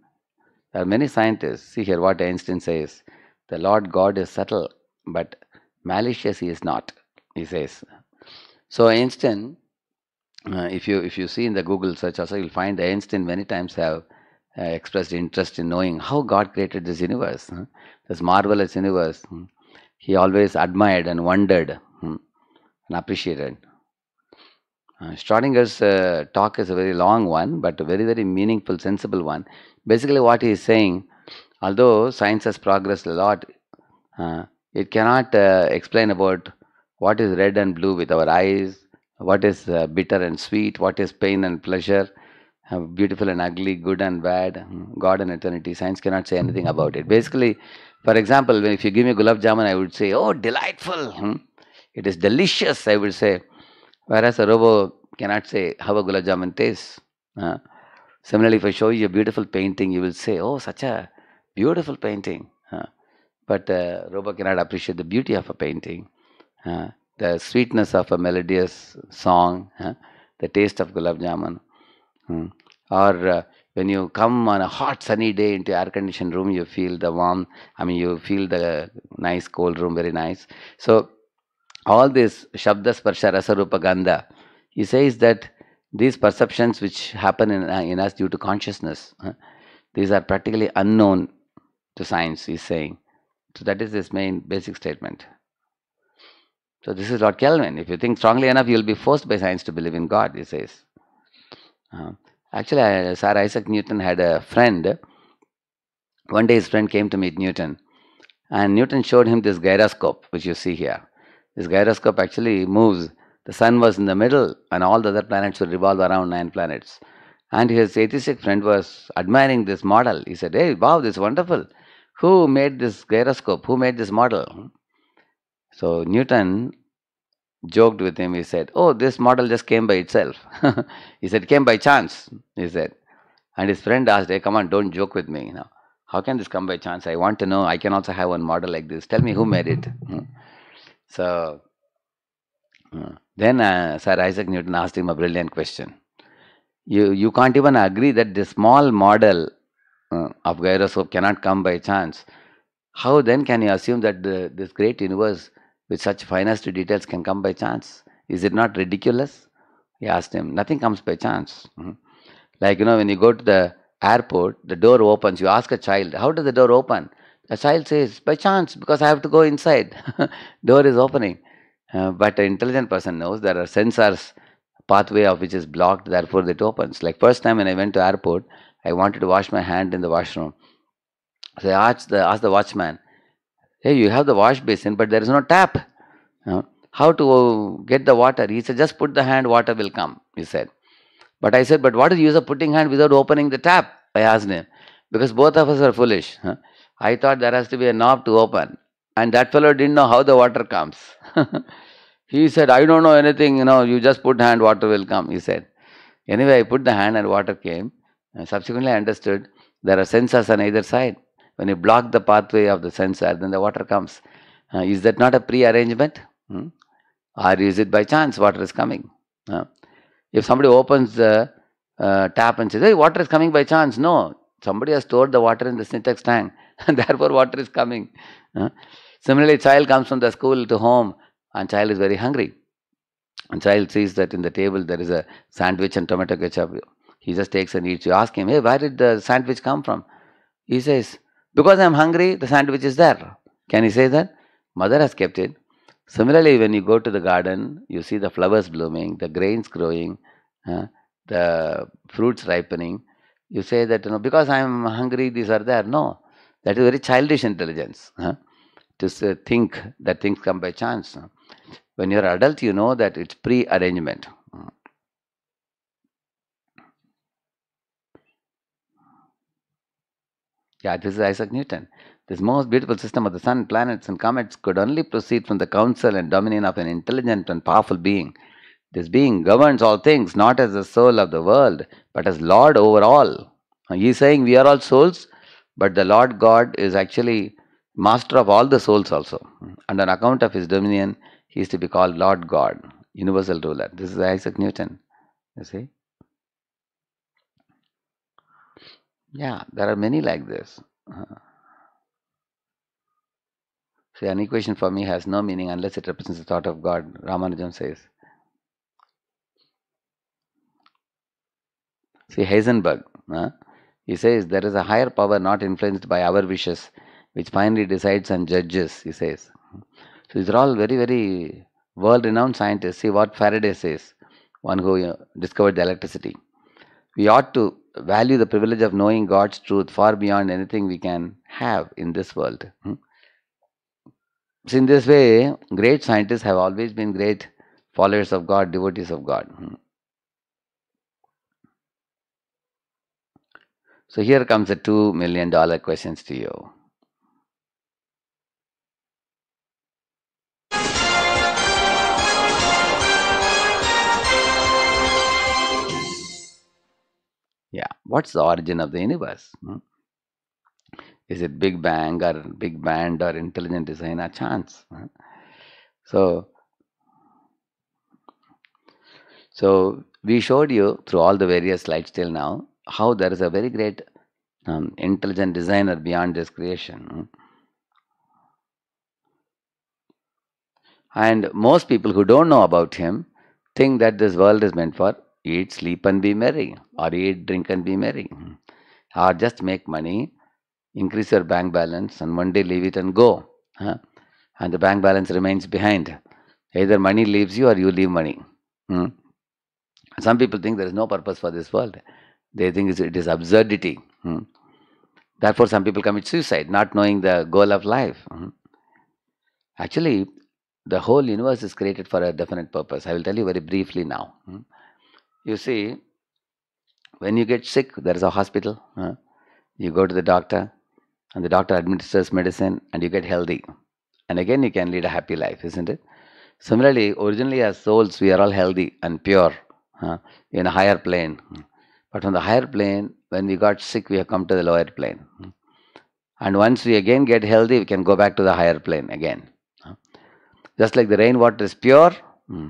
There are many scientists. See here what Einstein says: the Lord God is subtle, but malicious he is not. He says. So Einstein uh, if you if you see in the Google search also, you'll find Einstein many times have uh, expressed interest in knowing how God created this universe, huh? this marvelous universe. Hmm? He always admired and wondered hmm? and appreciated. Uh, Schrodinger's uh, talk is a very long one, but a very very meaningful, sensible one. Basically, what he is saying, although science has progressed a lot, uh, it cannot uh, explain about what is red and blue with our eyes what is uh, bitter and sweet, what is pain and pleasure, uh, beautiful and ugly, good and bad, hmm, God and eternity. Science cannot say anything mm-hmm. about it. Basically, for example, if you give me gulab jamun, I would say, oh, delightful. Hmm? It is delicious, I would say. Whereas a robot cannot say how a gulab jamun tastes. Uh, similarly, if I show you a beautiful painting, you will say, oh, such a beautiful painting. but a uh, robot cannot appreciate the beauty of a painting the sweetness of a melodious song, huh? the taste of gulab jamun. Hmm. Or uh, when you come on a hot sunny day into air conditioned room, you feel the warm, I mean, you feel the nice cold room very nice. So, all this Shabda Sparsha Rupa Gandha, he says that these perceptions which happen in, uh, in us due to consciousness, huh? these are practically unknown to science, he's saying. So, that is his main basic statement. So this is Lord Kelvin. If you think strongly enough, you will be forced by science to believe in God, he says. Uh, actually, uh, Sir Isaac Newton had a friend. One day his friend came to meet Newton. And Newton showed him this gyroscope, which you see here. This gyroscope actually moves. The sun was in the middle, and all the other planets would revolve around nine planets. And his atheistic friend was admiring this model. He said, Hey, wow, this is wonderful. Who made this gyroscope? Who made this model? So Newton joked with him. He said, Oh, this model just came by itself. (laughs) he said, Came by chance, he said. And his friend asked, Hey, come on, don't joke with me. Now, how can this come by chance? I want to know. I can also have one model like this. Tell me who made it. (laughs) Hmm. so hmm. then uh, Sir Isaac Newton asked him a brilliant question. You, you can't even agree that this small model uh, of gyroscope cannot come by chance. How then can you assume that the, this great universe with such finest details can come by chance? Is it not ridiculous? He asked him, Nothing comes by chance. Mm-hmm. Like, you know, when you go to the airport, the door opens, you ask a child, How does the door open? The child says, By chance, because I have to go inside. (laughs) door is opening. Uh, but an intelligent person knows there are sensors pathway of which is blocked therefore it opens like first time when i went to airport i wanted to wash my hand in the washroom so i asked the, asked the watchman Hey, you have the wash basin, but there is no tap. how to uh, get the water? He said, just put the hand, water will come, he said. But I said, but what is the use of putting hand without opening the tap? I asked him. Because both of us are foolish. I thought there has to be a knob to open. And that fellow didn't know how the water comes. (laughs) he said, I don't know anything, you know, you just put hand, water will come, he said. Anyway, I put the hand and water came. And subsequently, I understood there are sensors on either side. When you block the pathway of the sensor, then the water comes. Uh, is that not a pre-arrangement? Hmm? Or is it by chance water is coming? Uh, if somebody opens the uh, tap and says, hey, water is coming by chance. No, somebody has stored the water in the syntax tank (laughs) and therefore water is coming. Uh, similarly, child comes from the school to home and child is very hungry. And child sees that in the table there is a sandwich and tomato ketchup. He just takes and eats. You ask him, hey, where did the sandwich come from? He says, because I am hungry, the sandwich is there. Can you say that? Mother has kept it. Similarly, when you go to the garden, you see the flowers blooming, the grains growing, uh, the fruits ripening. You say that, you know, because I am hungry, these are there. No, that is very childish intelligence. To think that things come by chance. When you are adult, you know that it's pre arrangement. Yeah, this is Isaac Newton. This most beautiful system of the sun, planets, and comets could only proceed from the counsel and dominion of an intelligent and powerful being. This being governs all things, not as the soul of the world, but as Lord over all. He is saying we are all souls, but the Lord God is actually master of all the souls also. And on account of his dominion, he is to be called Lord God, universal ruler. This is Isaac Newton. You see? Yeah, there are many like this. Uh-huh. see, an equation for me has no meaning unless it represents the thought of God, Ramanujan says. See, Heisenberg, he says there is a higher power not influenced by our wishes, which finally decides and judges, he says. So these are all very, very world renowned scientists. See what Faraday says, one who discovered the electricity we ought to value the privilege of knowing God's truth far beyond anything we can have in this world. Hmm? So, in this way, great scientists have always been great followers of God, devotees of God. Hmm? So, here comes the $2 million questions to you. Yeah, what's the origin of the universe? Hmm? Is it Big Bang or Big Band or intelligent design or chance? Hmm? So, so we showed you through all the various slides till now how there is a very great um, intelligent designer beyond this creation. Hmm? And most people who don't know about him think that this world is meant for eat, sleep, and be merry, or eat, drink, and be merry, or just make money, increase your bank balance, and one day leave it and go. Huh? And the bank balance remains behind. Either money leaves you or you leave money. Hmm? Some people think there is no purpose for this world. They think it is absurdity. Hmm? Therefore, some people commit suicide, not knowing the goal of life. Hmm? Actually, the whole universe is created for a definite purpose. I will tell you very briefly now. Hmm? You see, when you get sick, there is a hospital. Huh? You go to the doctor, and the doctor administers medicine, and you get healthy. And again, you can lead a happy life, isn't it? Similarly, originally as souls, we are all healthy and pure huh? in a higher plane. But on the higher plane, when we got sick, we have come to the lower plane. And once we again get healthy, we can go back to the higher plane again. Just like the rainwater is pure, hmm,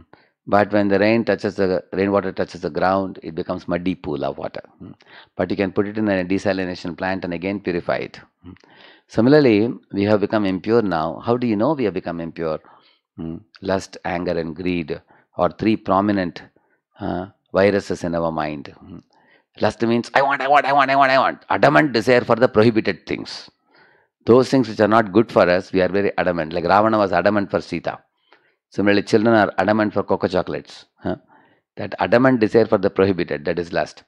but when the rain touches the rainwater touches the ground, it becomes muddy pool of water. Hmm. But you can put it in a desalination plant and again purify it. Hmm. Similarly, we have become impure now. How do you know we have become impure? Hmm. Lust, anger, and greed are three prominent uh, viruses in our mind. Lust means I want, I want, I want, I want, I want. Adamant desire for the prohibited things. Those things which are not good for us, we are very adamant. Like Ravana was adamant for Sita. Similarly, children are adamant for cocoa chocolates. Huh? That adamant desire for the prohibited, that is lust.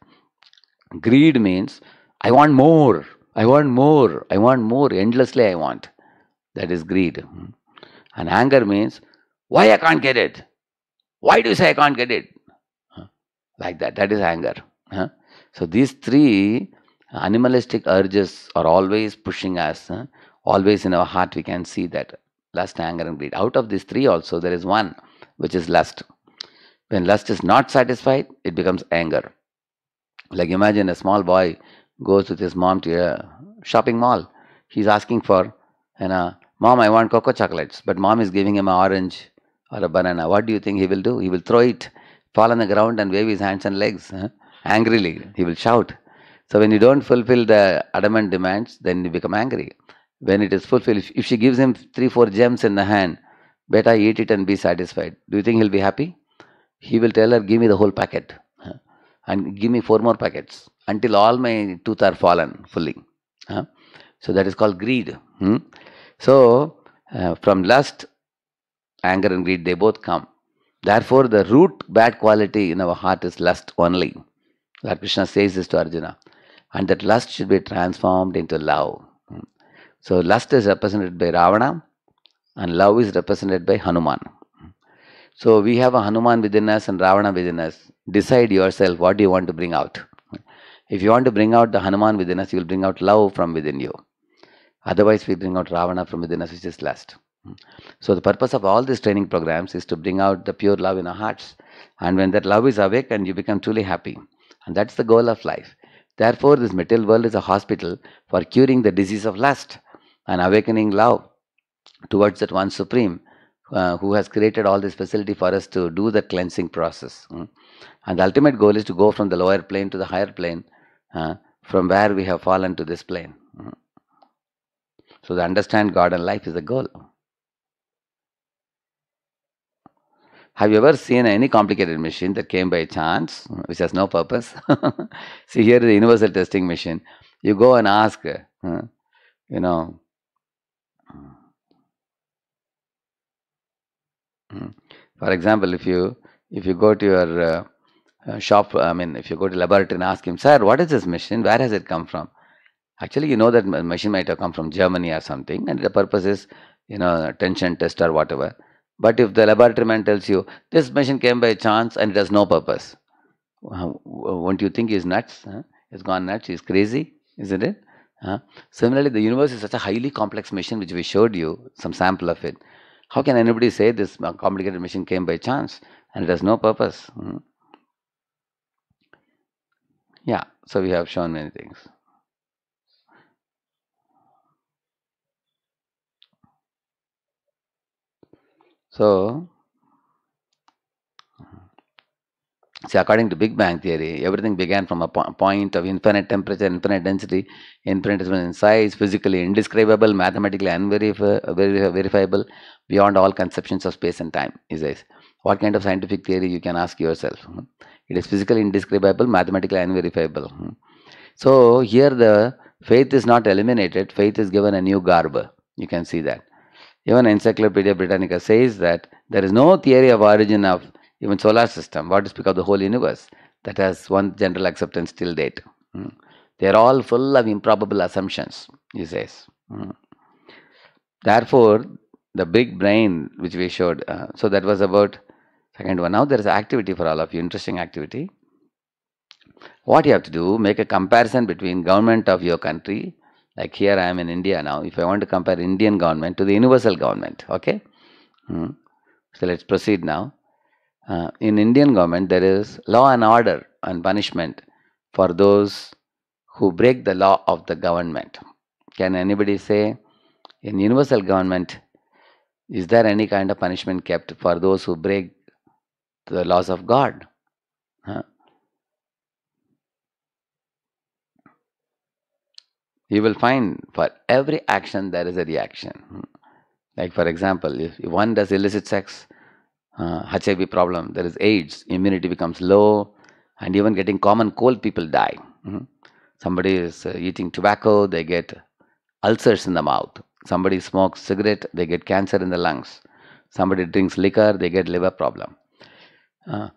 Greed means I want more, I want more, I want more, endlessly I want. That is greed. And anger means why I can't get it? Why do you say I can't get it? Like that, that is anger. So these three animalistic urges are always pushing us. Always in our heart, we can see that lust, anger, and greed. Out of these three, also, there is one which is lust. When lust is not satisfied, it becomes anger. Like imagine a small boy goes with his mom to a shopping mall. He's asking for, you know, mom, I want cocoa chocolates, but mom is giving him an orange or a banana. What do you think he will do? He will throw it, fall on the ground, and wave his hands and legs huh? angrily. He will shout. So when you don't fulfill the adamant demands, then you become angry when it is fulfilled, if, she gives him three, four gems in the hand, better eat it and be satisfied. Do you think he'll be happy? He will tell her, give me the whole packet and give me four more packets until all my tooth are fallen fully. So that is called greed. Hmm. So uh, from lust, anger and greed, they both come. Therefore, the root bad quality in our heart is lust only. Lord Krishna says this to Arjuna. And that lust should be transformed into love. So lust is represented by Ravana and love is represented by Hanuman. So we have a Hanuman within us and Ravana within us. Decide yourself what you want to bring out. If you want to bring out the Hanuman within us, you will bring out love from within you. Otherwise, we bring out Ravana from within us, which is lust. So the purpose of all these training programs is to bring out the pure love in our hearts. And when that love is awake and you become truly happy. And that's the goal of life. Therefore, this material world is a hospital for curing the disease of lust an awakening love towards that one supreme uh, who has created all this facility for us to do the cleansing process mm. and the ultimate goal is to go from the lower plane to the higher plane uh, from where we have fallen to this plane mm. so the understand god and life is the goal Have you ever seen any complicated machine that came by chance, which has no purpose? (laughs) See, here is a universal testing machine. You go and ask, uh, you know, Hmm. For example, if you if you go to your uh, uh, shop, I mean, if you go to laboratory and ask him, sir, what is this machine? Where has it come from? Actually, you know that machine might have come from Germany or something, and the purpose is, you know, tension test or whatever. But if the laboratory man tells you, this machine came by chance and it has no purpose, won't you think he's nuts? Huh? He's gone nuts, he's crazy, isn't it? Huh? Similarly, the universe is such a highly complex machine, which we showed you some sample of it. How can anybody say this complicated machine came by chance and it has no purpose? Hmm? Yeah, so we have shown many things. So, See, according to Big Bang theory, everything began from a po point of infinite temperature, infinite density, infinite in size, physically indescribable, mathematically unverifiable, beyond all conceptions of space and time. He says, what kind of scientific theory you can ask yourself? It is physically indescribable, mathematically unverifiable. So here the faith is not eliminated; faith is given a new garb. You can see that. Even Encyclopedia Britannica says that there is no theory of origin of even solar system, what to speak of the whole universe that has one general acceptance till date. Mm. They are all full of improbable assumptions, he says. Mm. Therefore, the big brain which we showed, uh, so that was about second one. Now there is activity for all of you, interesting activity. What you have to do, make a comparison between government of your country, like here I am in India now, if I want to compare Indian government to the universal government, okay? Mm. So let's proceed now. Uh, in Indian government, there is law and order and punishment for those who break the law of the government. Can anybody say in universal government, is there any kind of punishment kept for those who break the laws of God? Huh? You will find for every action there is a reaction. Hmm. Like, for example, if one does illicit sex, uh, HIV problem, there is AIDS, immunity becomes low, and even getting common cold, people die. Mm -hmm. Somebody is uh, eating tobacco, they get ulcers in the mouth. Somebody smokes cigarette, they get cancer in the lungs. Somebody drinks liquor, they get liver problem. Uh,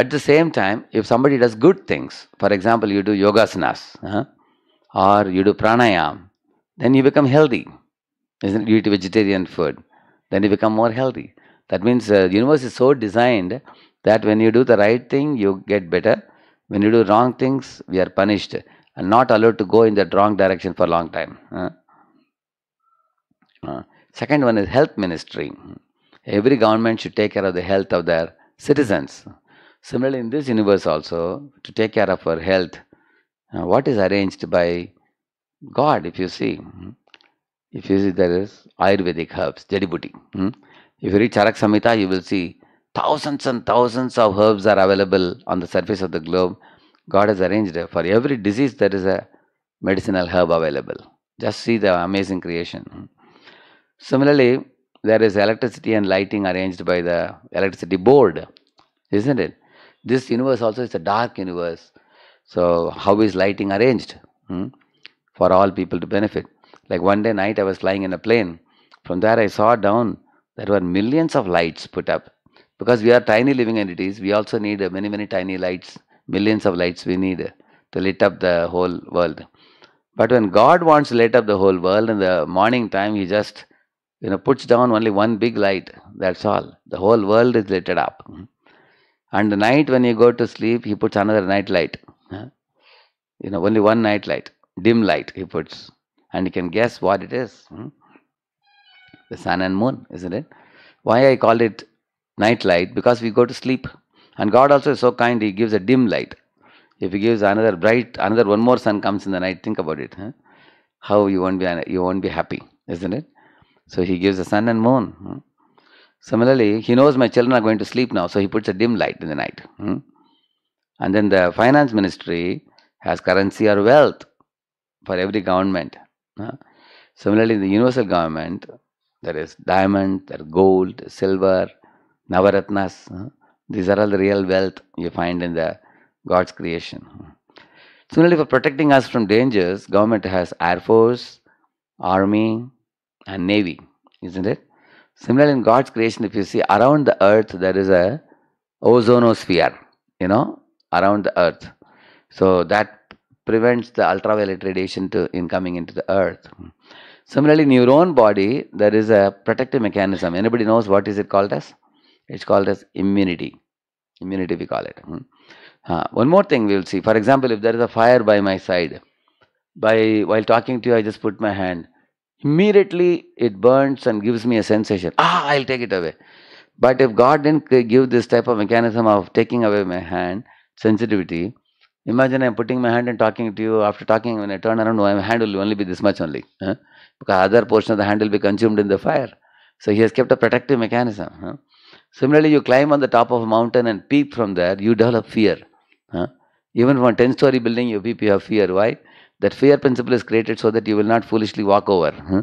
at the same time, if somebody does good things, for example, you do yogasanas uh, or you do pranayam, then you become healthy. Isn't you eat vegetarian food, then you become more healthy. That means uh, the universe is so designed that when you do the right thing, you get better. When you do wrong things, we are punished and not allowed to go in the wrong direction for a long time. Uh, uh. Second one is health ministry. Every government should take care of the health of their citizens. Similarly, in this universe also, to take care of our health, uh, what is arranged by God, if you see? Hmm. If you see, there is Ayurvedic herbs, Jadibuti. Hmm. If you read Charak Samhita, you will see thousands and thousands of herbs are available on the surface of the globe. God has arranged for every disease there is a medicinal herb available. Just see the amazing creation. Similarly, there is electricity and lighting arranged by the electricity board, isn't it? This universe also is a dark universe. So, how is lighting arranged hmm? for all people to benefit? Like one day night, I was flying in a plane. From there, I saw down there were millions of lights put up. Because we are tiny living entities, we also need many, many tiny lights, millions of lights we need to light up the whole world. But when God wants to light up the whole world in the morning time, He just you know puts down only one big light. That's all. The whole world is lighted up. And the night when you go to sleep, he puts another night light. You know, only one night light, dim light he puts. And you can guess what it is the sun and moon, isn't it? Why I call it night light? Because we go to sleep. And God also is so kind, He gives a dim light. If He gives another bright, another one more sun comes in the night, think about it. Huh? How you won't be you won't be happy, isn't it? So He gives the sun and moon. Huh? Hmm? Similarly, He knows my children are going to sleep now, so He puts a dim light in the night. Huh? Hmm? And then the finance ministry has currency or wealth for every government. Similarly, in the universal government, there is diamond, there is gold, silver, Navaratnas. These are all the real wealth you find in the God's creation. Similarly, for protecting us from dangers, government has air force, army, and navy, isn't it? Similarly, in God's creation, if you see around the earth, there is a ozonosphere, you know, around the earth. So that prevents the ultraviolet radiation to in coming into the earth. Similarly, in your own body, there is a protective mechanism. Anybody knows what is it called as? It's called as immunity. Immunity we call it. Hmm? Uh, one more thing we will see. For example, if there is a fire by my side, by while talking to you, I just put my hand. Immediately it burns and gives me a sensation. Ah, I'll take it away. But if God didn't give this type of mechanism of taking away my hand, sensitivity, imagine I'm putting my hand and talking to you. After talking, when I turn around, my hand will only be this much only. Huh? because other portion of the hand will be consumed in the fire. So he has kept a protective mechanism. Huh? Similarly, you climb on the top of a mountain and peep from there, you develop fear. Huh? Even from a 10 story building, you peep, you have fear. Why? That fear principle is created so that you will not foolishly walk over. Huh?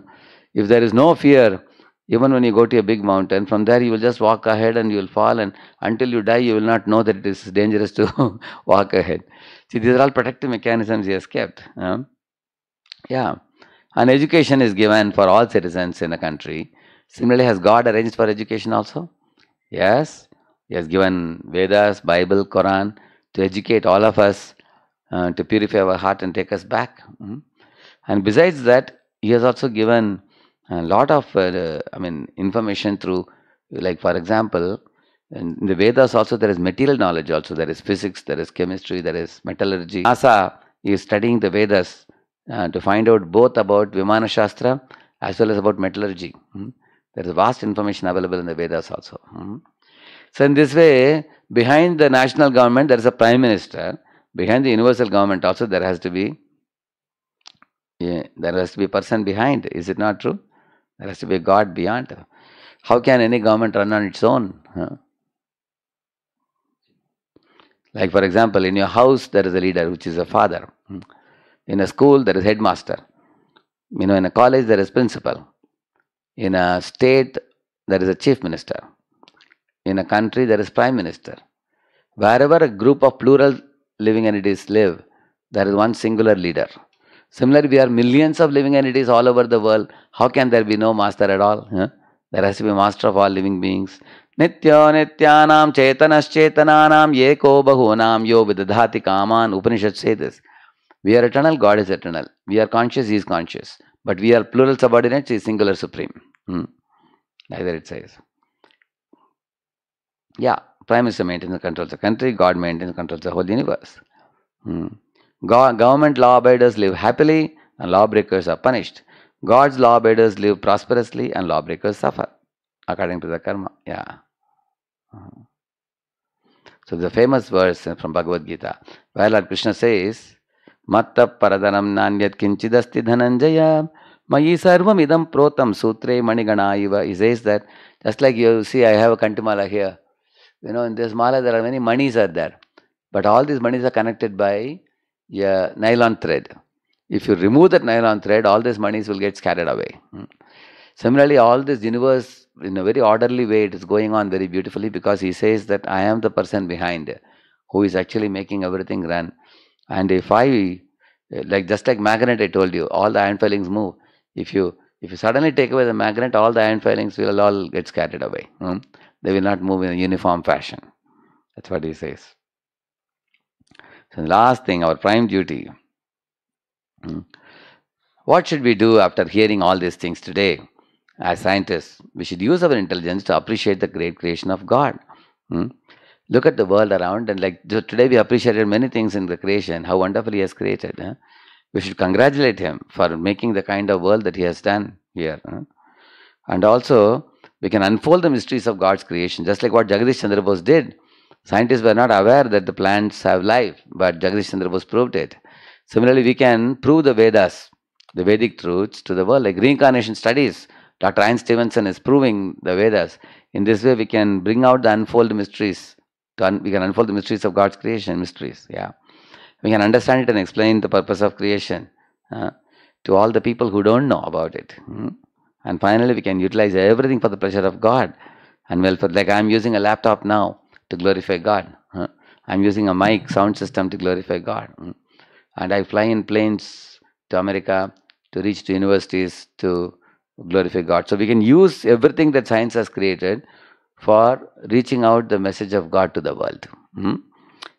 If there is no fear, even when you go to a big mountain, from there you will just walk ahead and you will fall, and until you die, you will not know that it is dangerous to (laughs) walk ahead. See, these are all protective mechanisms he has kept. Huh? Yeah. And education is given for all citizens in the country. Similarly, has God arranged for education also? Yes. He has given Vedas, Bible, Quran to educate all of us, uh, to purify our heart and take us back. Mm-hmm. And besides that, He has also given a lot of, uh, I mean, information through, like for example, in the Vedas also there is material knowledge also. There is physics, there is chemistry, there is metallurgy. NASA is studying the Vedas uh, to find out both about Vimana Shastra as well as about metallurgy. Hmm? There is vast information available in the Vedas also. Hmm? So, in this way, behind the national government, there is a prime minister. Behind the universal government, also, there has to be yeah, there has to be a person behind. Is it not true? There has to be a God beyond. How can any government run on its own? Huh? Like, for example, in your house, there is a leader, which is a father. Hmm? In a school, there is headmaster. You know, in a college, there is principal. In a state, there is a chief minister. In a country, there is prime minister. Wherever a group of plural living entities live, there is one singular leader. Similarly, we are millions of living entities all over the world. How can there be no master at all? Huh? There has to be a master of all living beings. नित्यो नित्यानां चेतनश्चेतनानां ये को बहूनां यो विदधाति कामान् उपनिषत् से this we are eternal, God is eternal. We are conscious, He is conscious. But we are plural subordinates, He is singular supreme. Hmm. Either it says. Yeah, Prime Minister maintains and controls the country, God maintains and controls the whole universe. Hmm. government law abiders live happily, and lawbreakers are punished. God's law abiders live prosperously, and lawbreakers suffer, according to the karma. Yeah. Uh-huh. So, the famous verse from Bhagavad Gita, where Lord Krishna says, ಮತ್ತ ಪರದನಂ ನಾಣ್ಯತ್ ಕಿಂಚಿದಸ್ತಿ ಧನಂಜಯ ಮಯಿ ಸರ್ವಮಿದಂ ಪ್ರೋತಂ ಸೂತ್ರೇ ಮಣಿಗಣ ಇವ is as that just like you see I have a ಕಂಟಿಮಾಲ here you know in this mala there are many monies are there but all these monies are connected by a nylon thread if you remove that nylon thread all these monies will get scattered away hmm. similarly all this universe in a very orderly way it is going on very beautifully because he says that i am the person behind who is actually making everything run and if I, eh, like just like magnet, I told you, all the iron filings move. If you if you suddenly take away the magnet, all the iron filings will all get scattered away. Hmm? They will not move in a uniform fashion. That's what he says. So, the last thing, our prime duty. Hmm? What should we do after hearing all these things today? As scientists, we should use our intelligence to appreciate the great creation of God. Hmm? look at the world around and like so today we appreciated many things in the creation how wonderful he has created huh? we should congratulate him for making the kind of world that he has done here huh? and also we can unfold the mysteries of god's creation just like what jagadish chandra bose did scientists were not aware that the plants have life but jagadish chandra bose proved it similarly we can prove the vedas the vedic truths to the world like reincarnation studies dr Ian stevenson is proving the vedas in this way we can bring out the unfold mysteries un- we can unfold the mysteries of God's creation, mysteries, yeah. We can understand it and explain the purpose of creation uh, to all the people who don't know about it. Hmm? And finally, we can utilize everything for the pleasure of God and welfare. Like I'm using a laptop now to glorify God. Huh? I'm using a mic sound system to glorify God. Hmm? And I fly in planes to America to reach to universities to glorify God. So we can use everything that science has created for reaching out the message of God to the world. Hmm?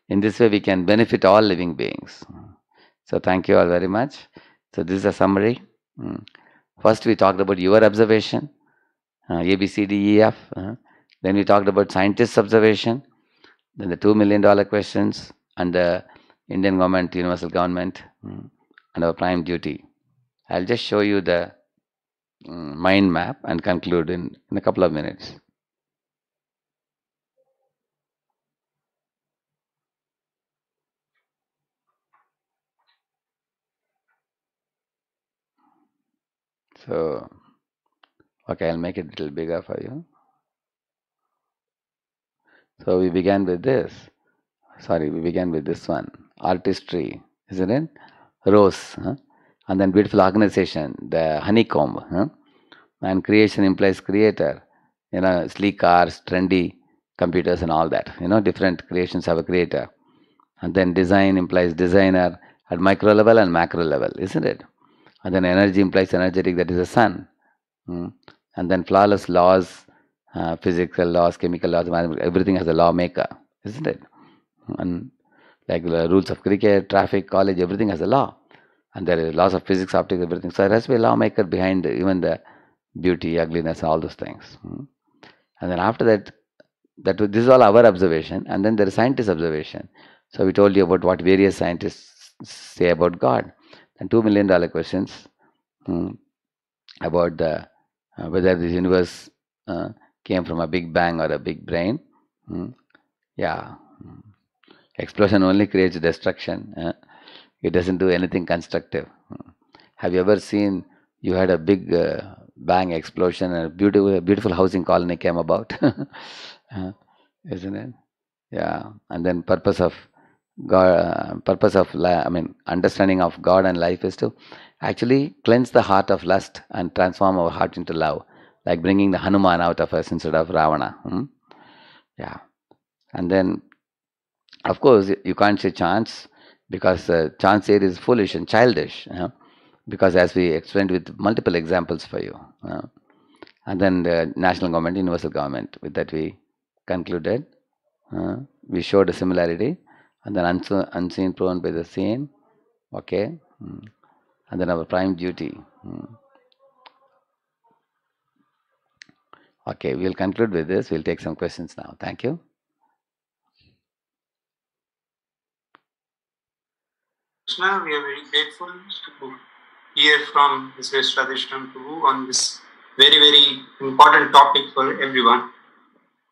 In this way, we can benefit all living beings. So, thank you all very much. So, this is a summary. Hmm. First, we talked about your observation, uh, A, B, C, D, E, F. Uh, then, we talked about scientists' observation, then the $2 million questions, and the Indian government, universal government, hmm, and our prime duty. I'll just show you the hmm, mind map and conclude in, in a couple of minutes. So, okay, I'll make it a little bigger for you. So we began with this. Sorry, we began with this one. Artistry, isn't it? Rose. Huh? And then beautiful organization, the honeycomb. Huh? And creation implies creator. You know, sleek cars, trendy computers and all that. You know, different creations have a creator. And then design implies designer at micro level and macro level, isn't it? and then energy implies energetic that is the sun mm. and then flawless laws uh, physical laws chemical laws everything has a lawmaker isn't it and like the rules of cricket traffic college everything has a law and there are laws of physics optics everything so there has to be a lawmaker behind even the beauty ugliness all those things mm. and then after that that this is all our observation and then there is scientist observation so we told you about what various scientists say about god and two million dollar questions um, about the uh, whether this universe uh, came from a big bang or a big brain. Um, yeah, hmm. explosion only creates destruction. Uh, it doesn't do anything constructive. Have you ever seen you had a big uh, bang explosion and a beautiful, beautiful housing colony came about? (laughs) Uh, isn't it? Yeah, and then purpose of God, uh, purpose of I mean understanding of God and life is to actually cleanse the heart of lust and transform our heart into love, like bringing the Hanuman out of us instead of Ravana. Hmm? Yeah, and then of course you can't say chance because uh, chance here is foolish and childish. You know? Because as we explained with multiple examples for you, you know? and then the national government, universal government, with that we concluded. Uh, we showed a similarity and then unseen, unseen proven by the same. okay hmm. and then our prime duty hmm. okay we will conclude with this we'll take some questions now thank you Krishna, we are very grateful to hear from His Grace Radhishram Prabhu on this very, very important topic for everyone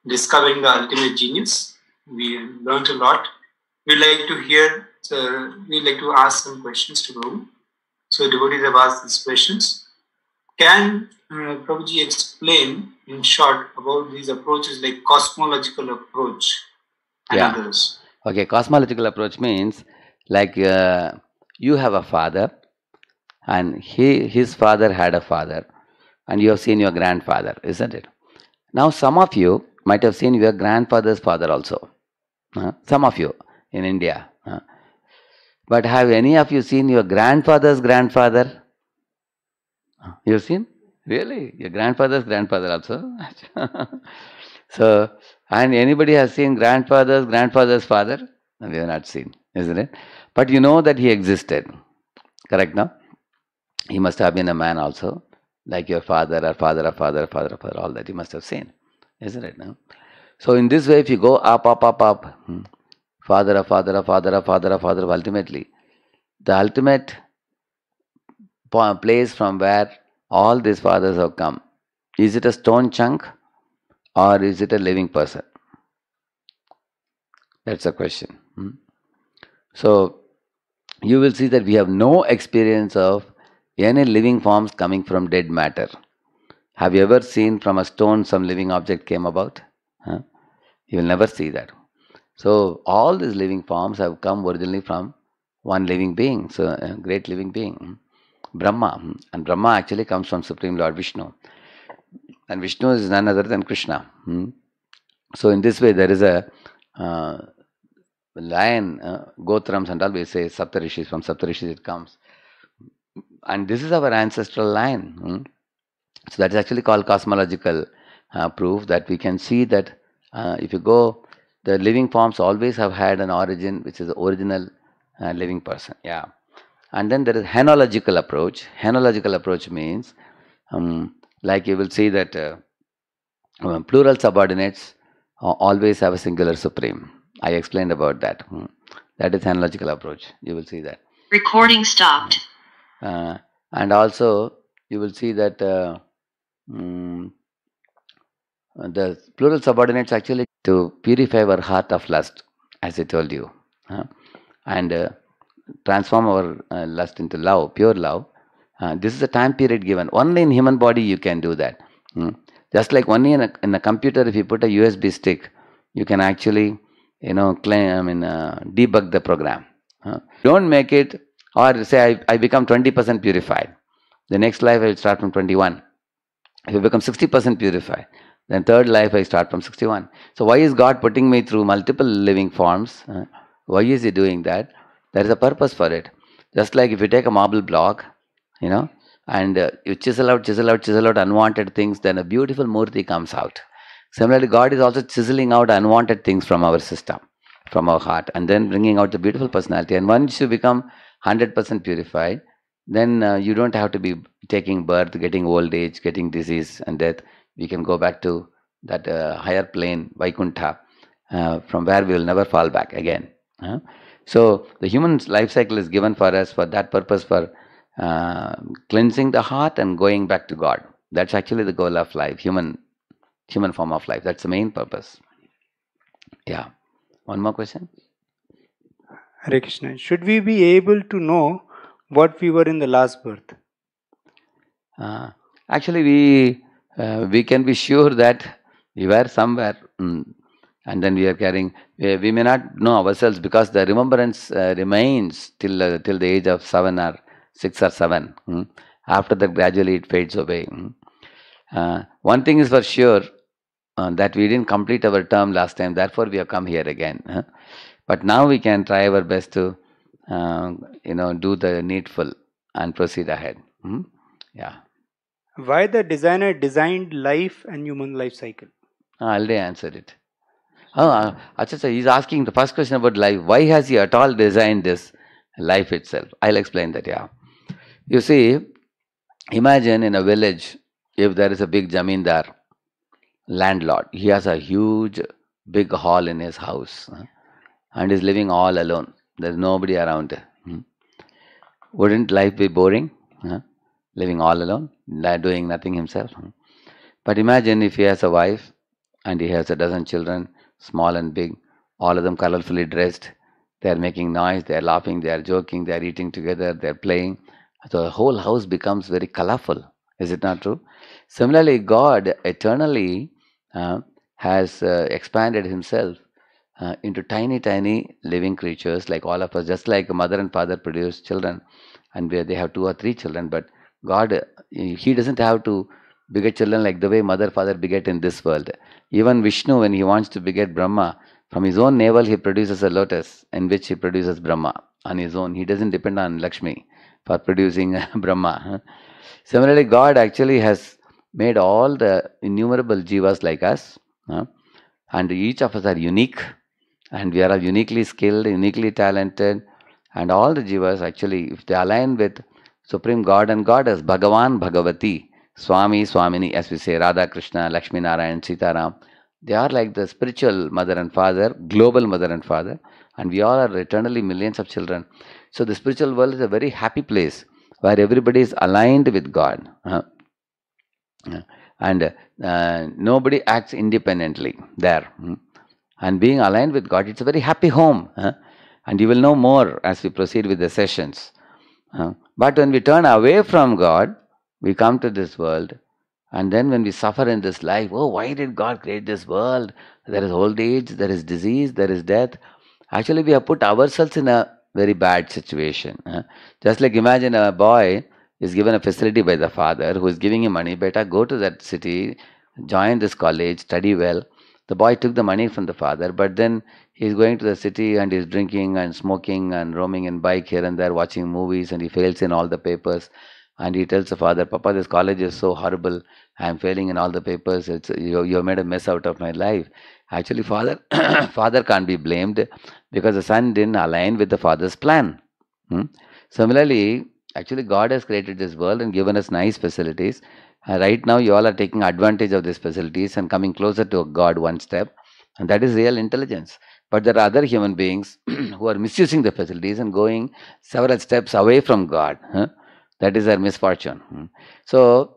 discovering the ultimate genius. We learned a lot we like to hear, uh, we like to ask some questions to Prabhu. So devotees have asked these questions. Can uh, Prabhuji explain in short about these approaches like cosmological approach and yeah. others? Okay, cosmological approach means like uh, you have a father and he his father had a father and you have seen your grandfather, isn't it? Now some of you might have seen your grandfather's father also. Uh, some of you in India. But have any of you seen your grandfather's grandfather? You've seen? Really? Your grandfather's grandfather also? (laughs) so, and anybody has seen grandfather's grandfather's father? No, we have not seen, isn't it? But you know that he existed. Correct now? He must have been a man also, like your father or father or father or father or father, all that he must have seen, isn't it? No? So, in this way, if you go up, up, up, up, hmm, father of father of father of father of father of ultimately the ultimate place from where all these fathers have come. Is it a stone chunk or is it a living person? That's the question. Hmm? So you will see that we have no experience of any living forms coming from dead matter. Have you ever seen from a stone some living object came about? Huh? You will never see that. So all these living forms have come originally from one living being, so a great living being, Brahma. And Brahma actually comes from Supreme Lord Vishnu. And Vishnu is none other than Krishna. Hmm? So in this way, there is a uh, lion, uh, Gotrams and all, we say Saptarishis, from Saptarishis it comes. And this is our ancestral line. Hmm? So that is actually called cosmological uh, proof that we can see that uh, if you go the living forms always have had an origin which is the original uh, living person yeah and then there is henological approach henological approach means um, like you will see that uh, um, plural subordinates uh, always have a singular supreme i explained about that hmm. that is henological approach you will see that recording stopped uh, and also you will see that um, the plural subordinates actually to purify our heart of lust, as I told you, and uh, transform our uh, lust into love, pure love. Uh, this is a time period given. Only in human body you can do that. Hmm? Just like only in a, in a computer, if you put a USB stick, you can actually, you know, claim, I mean, uh, debug the program. Don't make it, or say I, I become 20% purified. The next life I will start from 21. If you become 60% purified, then third life, I start from 61. So why is God putting me through multiple living forms? Uh, why is He doing that? There is a purpose for it. Just like if you take a marble block, you know, and uh, you chisel out, chisel out, chisel out unwanted things, then a beautiful murti comes out. Similarly, God is also chiseling out unwanted things from our system, from our heart, and then bringing out the beautiful personality. And once you become 100% purified, then uh, you don't have to be taking birth, getting old age, getting disease and death we can go back to that uh, higher plane, Vaikuntha, uh, from where we will never fall back again. So the human life cycle is given for us for that purpose for uh, cleansing the heart and going back to God. That's actually the goal of life, human human form of life. That's the main purpose. Yeah. One more question. Hare Krishna. Should we be able to know what we were in the last birth? Uh, actually, we uh, we can be sure that we were somewhere. Mm, and then we are carrying. We, we, may not know ourselves because the remembrance uh, remains till uh, till the age of seven or six or seven. Mm. After that, gradually it fades away. Mm. Uh, one thing is for sure uh, that we didn't complete our term last time. Therefore, we have come here again. Huh? But now we can try our best to, you know, do the needful and proceed ahead. Mm. Yeah why the designer designed life and human life cycle. Ah, I'll answer it. Ah, he's asking the first question about life. Why has he at all designed this life itself? I'll explain that, yeah. You see, imagine in a village, if there is a big jamindar, landlord, he has a huge, big hall in his house and is living all alone. There's nobody around. Hmm. Wouldn't life be boring? Living all alone? doing nothing himself. But imagine if he has a wife and he has a dozen children, small and big, all of them colorfully dressed. They are making noise, they are laughing, they are joking, they are eating together, they are playing. So the whole house becomes very colorful. Is it not true? Similarly, God eternally uh, has uh, expanded himself uh, into tiny, tiny living creatures like all of us, just like a mother and father produce children, and where they have two or three children, but God, he doesn't have to beget children like the way mother, father beget in this world. Even Vishnu, when he wants to beget Brahma, from his own navel he produces a lotus in which he produces Brahma on his own. He doesn't depend on Lakshmi for producing (laughs) Brahma. Similarly, God actually has made all the innumerable jivas like us, and each of us are unique, and we are all uniquely skilled, uniquely talented, and all the jivas actually, if they align with Supreme God and Goddess, Bhagavan, Bhagavati, Swami, Swamini, as we say, Radha, Krishna, Lakshmi, Narayan, Sitaram. They are like the spiritual mother and father, global mother and father, and we all are eternally millions of children. So the spiritual world is a very happy place where everybody is aligned with God. Uh-huh. Uh-huh. And uh, nobody acts independently there. Uh-huh. And being aligned with God, it's a very happy home. And you will know more as we proceed with the sessions. But when we turn away from God, we come to this world, and then when we suffer in this life, oh, why did God create this world? There is old age, there is disease, there is death. Actually, we have put ourselves in a very bad situation. Just like imagine a boy is given a facility by the father who is giving him money, better go to that city, join this college, study well. The boy took the money from the father, but then he's going to the city and he's drinking and smoking and roaming in bike here and there, watching movies, and he fails in all the papers. And he tells the father, Papa, this college is so horrible. I'm failing in all the papers. It's, you, you made a mess out of my life. Actually, father, (coughs) father can't be blamed because the son didn't align with the father's plan. Hmm? Similarly, actually, God has created this world and given us nice facilities. Uh, right now, you all are taking advantage of these facilities and coming closer to God one step. And that is real intelligence. But there are other human beings (clears throat) who are misusing the facilities and going several steps away from God. Huh? That is their misfortune. Hmm. So,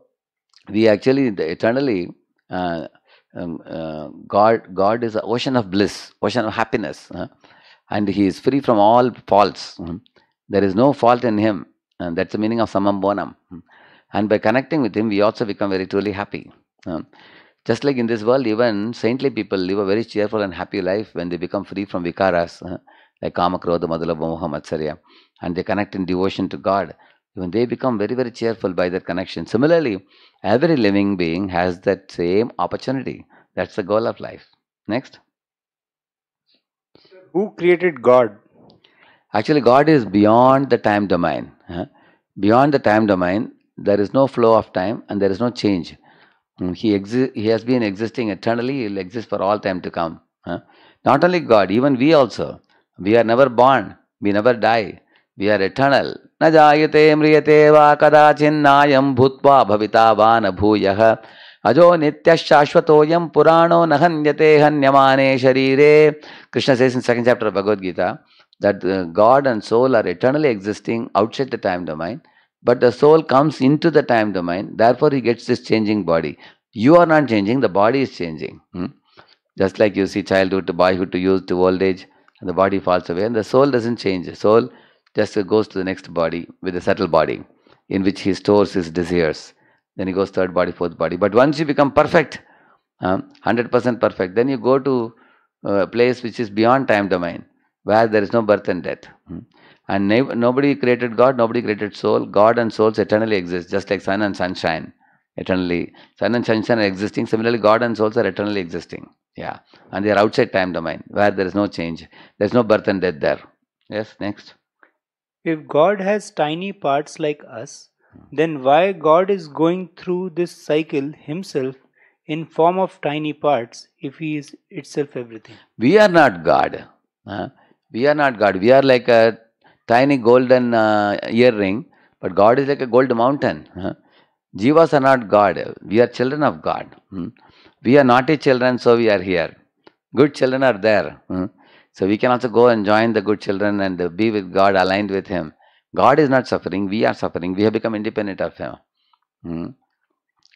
we actually, eternally, uh, um, uh, God, God is an ocean of bliss, ocean of happiness, huh? and He is free from all faults. Hmm. There is no fault in Him, and that's the meaning of Samambonam. Hmm. And by connecting with Him, we also become very truly happy. Just like in this world, even saintly people live a very cheerful and happy life when they become free from vikaras like kama, krodha, madhulabha, moha, matsarya, and they connect in devotion to God. Even they become very, very cheerful by that connection. Similarly, every living being has that same opportunity. That's the goal of life. Next. Who created God? Actually, God is beyond the time domain. Beyond the time domain, there is no flow of time and there is no change. Mm, he, exi- he has been existing eternally, he will exist for all time to come. Not only God, even we also. We are never born, we never die, we are eternal. न जायते म्रियते वा कदाचिन्नायं भूत्वा भविता वा न भूयः अजो नित्यशाश्वतोऽयं पुराणो न हन्यते हन्यमाने शरीरे Krishna says in second chapter of Bhagavad Gita that uh, God and soul are eternally existing outside the time domain but the soul comes into the time domain, therefore he gets this changing body. You are not changing, the body is changing. Hmm? Just like you see childhood to boyhood to youth to old age, and the body falls away, and the soul doesn't change. The soul just goes to the next body with a subtle body in which he stores his desires. Then he goes third body, fourth body. But once you become perfect, 100% um, perfect, then you go to uh, a place which is beyond time domain, where there is no birth and death. Hmm. And nobody created God, nobody created soul. God and souls eternally exist, just like sun and sunshine eternally. Sun and sunshine are existing. Similarly, God and souls are eternally existing. Yeah. And they are outside time domain where there is no change. There's no birth and death there. Yes, next. If God has tiny parts like us, then why God is going through this cycle himself in form of tiny parts if he is itself everything? We are not God. Huh? we are not God. We are like a tiny golden uh, earring, but God is like a gold mountain. Jivas are not God. We are children of God. Hmm? We are naughty children, so we are here. Good children are there. Hmm? So we can also go and join the good children and be with God, aligned with Him. God is not suffering, we are suffering. We have become independent of Him. Hmm?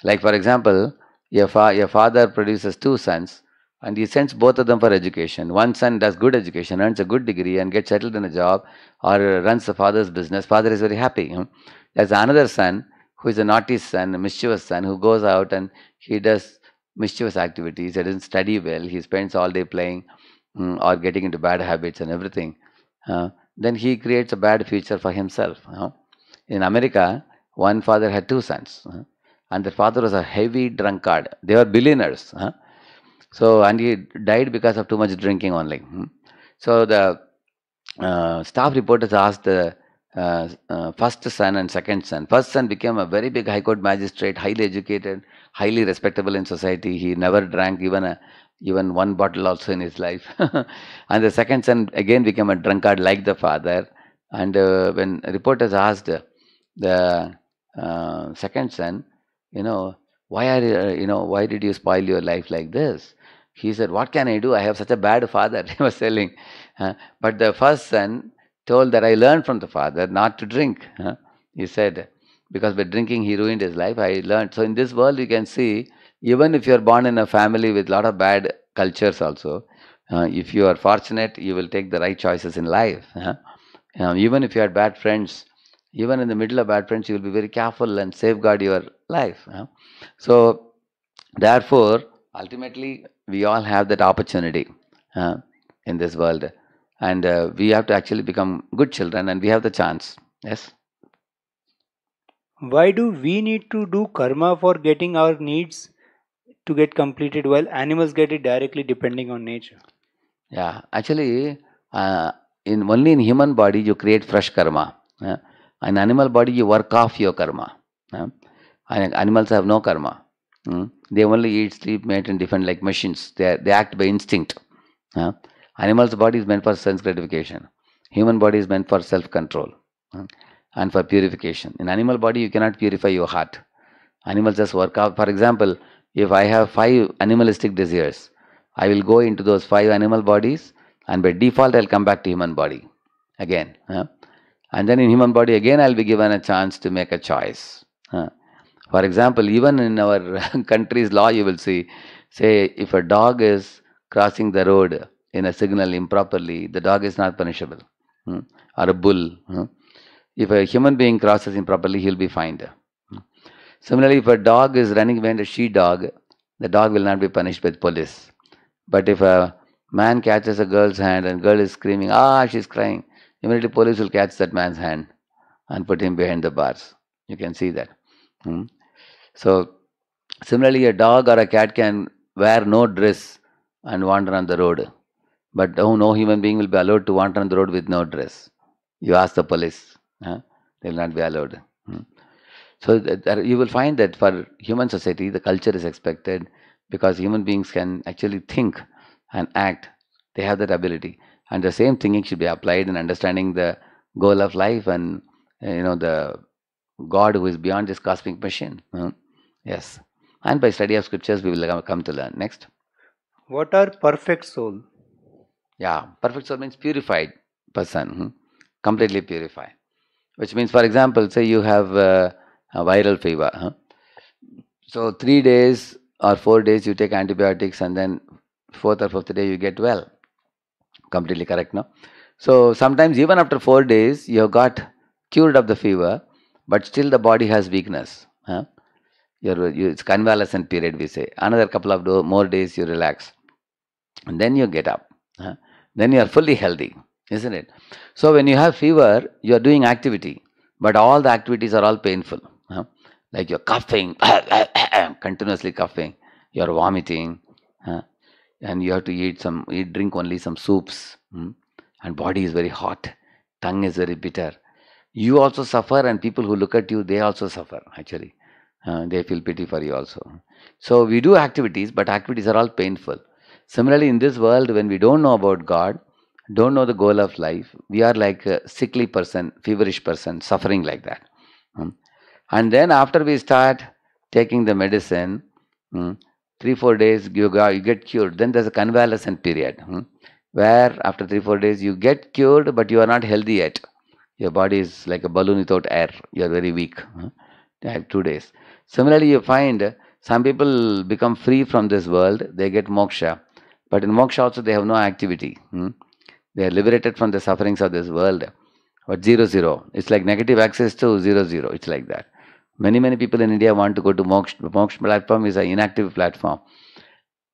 Like, for example, your, fa- your father produces two sons. And he sends both of them for education. One son does good education, earns a good degree, and gets settled in a job or runs the father's business. Father is very happy. Hmm. There's another son who is a naughty son, a mischievous son, who goes out and he does mischievous activities. He doesn't study well. He spends all day playing um, or getting into bad habits and everything. Uh, then he creates a bad future for himself. Uh, in America, one father had two sons, uh, and the father was a heavy drunkard. They were billionaires. Uh, so, and he died because of too much drinking only. Hmm. So, the uh, staff reporters asked the uh, uh, first son and second son. First son became a very big High Court magistrate, highly educated, highly respectable in society. He never drank even a even one bottle also in his life. (laughs) and the second son again became a drunkard like the father. And uh, when reporters asked the uh, second son, you know, why are uh, you know why did you spoil your life like this? He said, What can I do? I have such a bad father. (laughs) he was telling. Uh, but the first son told that I learned from the father not to drink. Uh, he said, Because by drinking he ruined his life. I learned. So in this world, you can see, even if you're born in a family with a lot of bad cultures also, uh, if you are fortunate, you will take the right choices in life. even if you had bad friends, even in the middle of bad friends, you will be very careful and safeguard your life. So, therefore, ultimately we all have that opportunity uh, in this world and uh, we have to actually become good children and we have the chance yes why do we need to do karma for getting our needs to get completed while animals get it directly depending on nature yeah actually uh, in only in human body you create fresh karma uh, in animal body you work off your karma uh, animals have no karma Mm. They only eat, sleep, mate, and defend like machines. They, they act by instinct. Uh, animals' body is meant for sense gratification. Human body is meant for self-control uh, and for purification. In animal body, you cannot purify your heart. Animals just work out. For example, if I have five animalistic desires, I will go into those five animal bodies, and by default, I'll come back to human body again. Uh, and then in human body again, I'll be given a chance to make a choice. For example, even in our (laughs) country's law, you will see, say, if a dog is crossing the road in a signal improperly, the dog is not punishable, hmm? or a bull. Hmm? If a human being crosses improperly, he'll be fined. Hmm? Similarly, if a dog is running behind a she dog, the dog will not be punished by the police. But if a man catches a girl's hand and girl is screaming, ah, she's crying, immediately police will catch that man's hand and put him behind the bars. You can see that. Hmm? So similarly, a dog or a cat can wear no dress and wander on the road. But oh, no human being will be allowed to wander on the road with no dress. You ask the police, huh? they will not be allowed. Hmm. So you will find that for human society, the culture is expected because human beings can actually think and act. They have that ability, and the same thinking should be applied in understanding the goal of life and you know the God who is beyond this cosmic machine. Hmm? Yes. And by study of scriptures, we will come to learn. Next. What are perfect soul? Yeah, perfect soul means purified person, hmm? completely purified. Which means, for example, say you have uh, a viral fever. Huh? So, three days or four days you take antibiotics, and then fourth or fifth day you get well. Completely correct, no? So, sometimes even after four days, you have got cured of the fever, but still the body has weakness. Huh? your, it's convalescent period we say another couple of do, more days you relax and then you get up huh? then you are fully healthy isn't it so when you have fever you are doing activity but all the activities are all painful huh? like you're coughing (coughs) continuously coughing you're vomiting huh? and you have to eat some eat drink only some soups hmm? and body is very hot tongue is very bitter you also suffer and people who look at you they also suffer actually uh, they feel pity for you also. So we do activities, but activities are all painful. Similarly, in this world, when we don't know about God, don't know the goal of life, we are like a sickly person, feverish person, suffering like that. Hmm. and then after we start taking the medicine, hmm, three, four days you, you get cured. Then there's a convalescent period hmm, where after three, four days you get cured, but you are not healthy yet. Your body is like a balloon without air. You are very weak. have two days. Similarly, you find some people become free from this world, they get moksha. But in moksha also, they have no activity. Hmm? They are liberated from the sufferings of this world. But zero, zero. It's like negative access to zero, zero. It's like that. Many, many people in India want to go to moksha. Moksha platform is an inactive platform.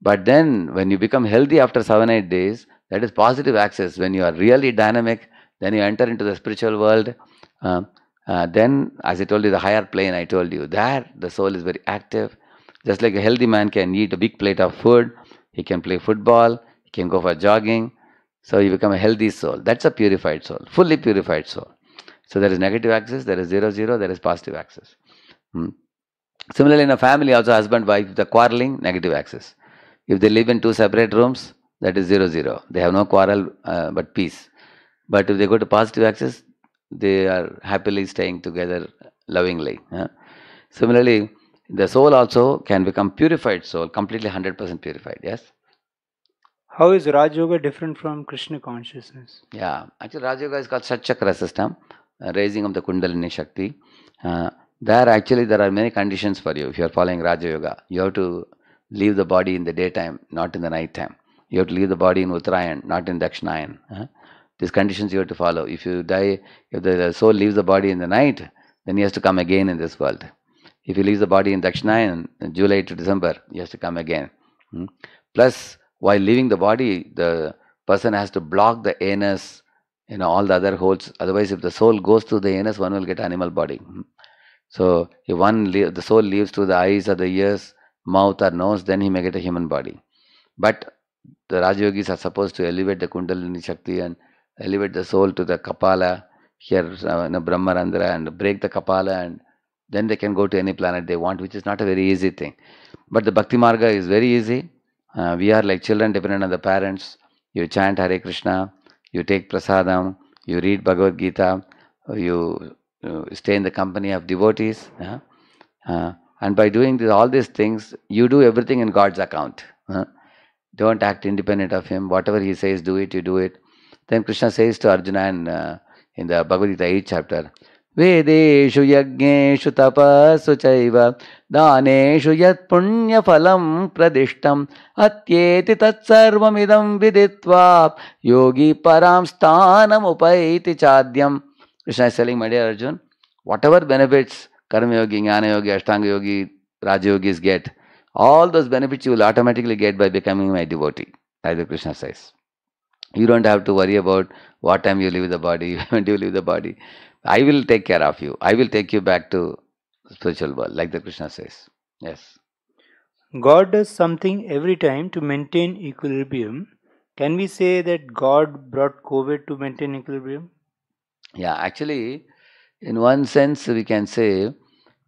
But then, when you become healthy after seven, eight days, that is positive access. When you are really dynamic, then you enter into the spiritual world. Uh, uh, then, as I told you, the higher plane, I told you, there the soul is very active. Just like a healthy man can eat a big plate of food, he can play football, he can go for jogging. So, you become a healthy soul. That's a purified soul, fully purified soul. So, there is negative axis, there is zero, zero, there is positive axis. Hmm. Similarly, in a family, also husband, wife, the quarreling, negative axis. If they live in two separate rooms, that is zero, zero. They have no quarrel uh, but peace. But if they go to positive axis, they are happily staying together lovingly. Yeah? Similarly, the soul also can become purified soul, completely 100% purified. Yes? How is Raj Yoga different from Krishna consciousness? Yeah, actually, Raj Yoga is called Satchakra system, uh, raising of the Kundalini Shakti. Uh, there, actually, there are many conditions for you if you are following Raja Yoga. You have to leave the body in the daytime, not in the nighttime. You have to leave the body in Uttarayan, not in Dakshinayan. Uh, uh-huh. These conditions you have to follow. If you die, if the soul leaves the body in the night, then he has to come again in this world. If he leaves the body in Dakshinayan, in July to December, he has to come again. Hmm? Plus, while leaving the body, the person has to block the anus, you know, all the other holes. Otherwise, if the soul goes through the anus, one will get animal body. Hmm? So, if one le- the soul leaves through the eyes or the ears, mouth or nose, then he may get a human body. But the Rajyogis are supposed to elevate the Kundalini Shakti and elevate the soul to the kapala, here uh, in Brahmarandra, and break the kapala, and then they can go to any planet they want, which is not a very easy thing. But the Bhakti Marga is very easy. Uh, we are like children dependent on the parents. You chant Hare Krishna, you take prasadam, you read Bhagavad Gita, you, stay in the company of devotees. Uh, uh, and by doing this, all these things, you do everything in God's account. don't act independent of Him. Whatever He says, do it, you do it. Then Krishna says to Arjuna and uh, in the Bhagavad Gita 8 chapter, वेदेषु यज्ञेषु तपस्सु चैव दानेषु यत् प्रदिष्टम् अत्येति तत्सर्वमिदं विदित्वा योगी परां स्थानमुपैति चाद्यम् Krishna is telling my dear Arjun whatever benefits karmayogi jnanayogi ashtangayogi rajayogis get all those benefits you will automatically get by becoming my devotee as Krishna says you don't have to worry about what time you leave the body (laughs) when you leave the body i will take care of you i will take you back to spiritual world like the krishna says yes god does something every time to maintain equilibrium can we say that god brought covid to maintain equilibrium yeah actually in one sense we can say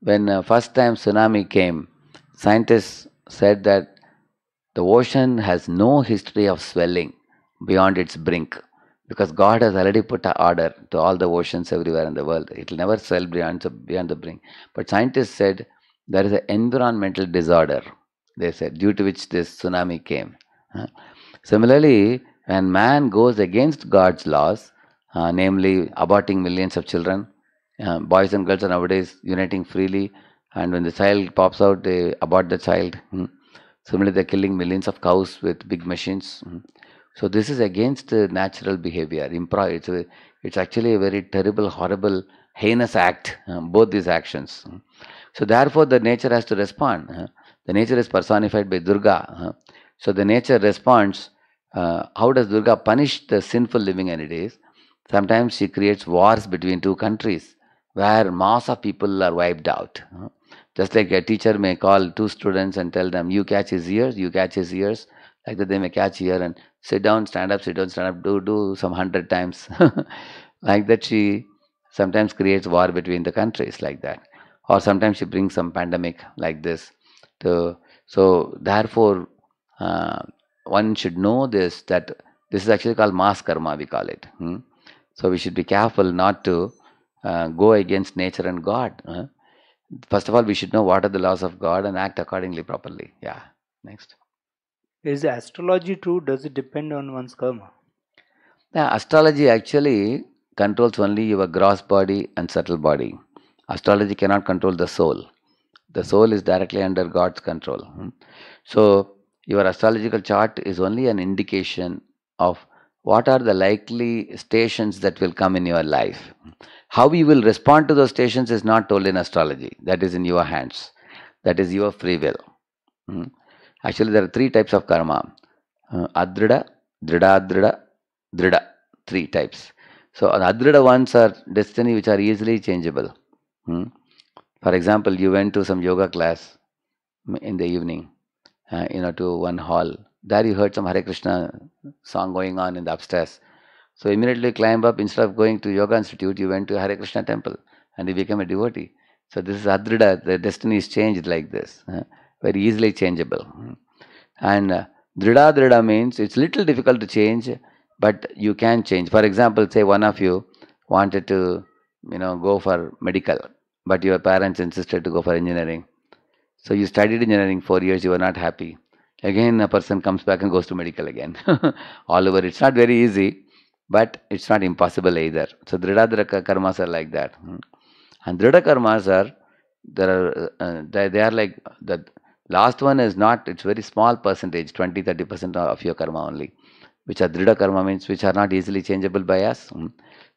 when uh, first time tsunami came scientists said that the ocean has no history of swelling beyond its brink because God has already put an order to all the oceans everywhere in the world. It will never sail beyond the, beyond the brink. But scientists said there is an environmental disorder, they said, due to which this tsunami came. Huh? Similarly, when man goes against God's laws, uh, namely aborting millions of children, uh, boys and girls are nowadays uniting freely, and when the child pops out, they abort the child. Hmm? Similarly, they're killing millions of cows with big machines. Hmm? So this is against the natural behavior. Impro- it's, a, it's actually a very terrible, horrible, heinous act, uh, both these actions. So therefore, the nature has to respond. Uh, the nature is personified by Durga. Uh, so the nature responds. Uh, how does Durga punish the sinful living entities? Sometimes she creates wars between two countries where mass of people are wiped out. Just like a teacher may call two students and tell them, you catch his ears, you catch his ears. Like that, they may catch here and sit down, stand up, sit down, stand up, do, do some hundred times. (laughs) like that, she sometimes creates war between the countries, like that. Or sometimes she brings some pandemic like this. So, so, therefore, uh, one should know this that this is actually called mass karma, we call it. Hmm? So, we should be careful not to uh, go against nature and God. Huh? First of all, we should know what are the laws of God and act accordingly properly. Yeah, next. Is astrology true? Does it depend on one's karma? astrology actually controls only your gross body and subtle body. Astrology cannot control the soul. The soul is directly under God's control. Hmm. So, your astrological chart is only an indication of what are the likely stations that will come in your life. How you will respond to those stations is not told in astrology. That is in your hands. That is your free will. Hmm. Actually, there are three types of karma. Uh, adrida, dridadrida, drida. Three types. So, adrida ones are destiny which are easily changeable. Hmm? For example, you went to some yoga class in the evening, uh, you know, to one hall. There you heard some Hare Krishna song going on in the upstairs. So immediately climb up. Instead of going to yoga institute, you went to Hare Krishna temple and you became a devotee. So this is adrida. The destiny is changed like this. Uh, very easily changeable. And uh, drida drida means it's little difficult to change, but you can change. For example, say one of you wanted to, you know, go for medical, but your parents insisted to go for engineering. So you studied engineering for years, you were not happy. Again, a person comes back and goes to medical again. (laughs) All over. It's not very easy, but it's not impossible either. So drida karmas are like that. Hmm. And drida karmas are there are uh, uh they, they are like the Last one is not, it's very small percentage, 20 30% of your karma only, which are drida karma means which are not easily changeable by us. Hmm.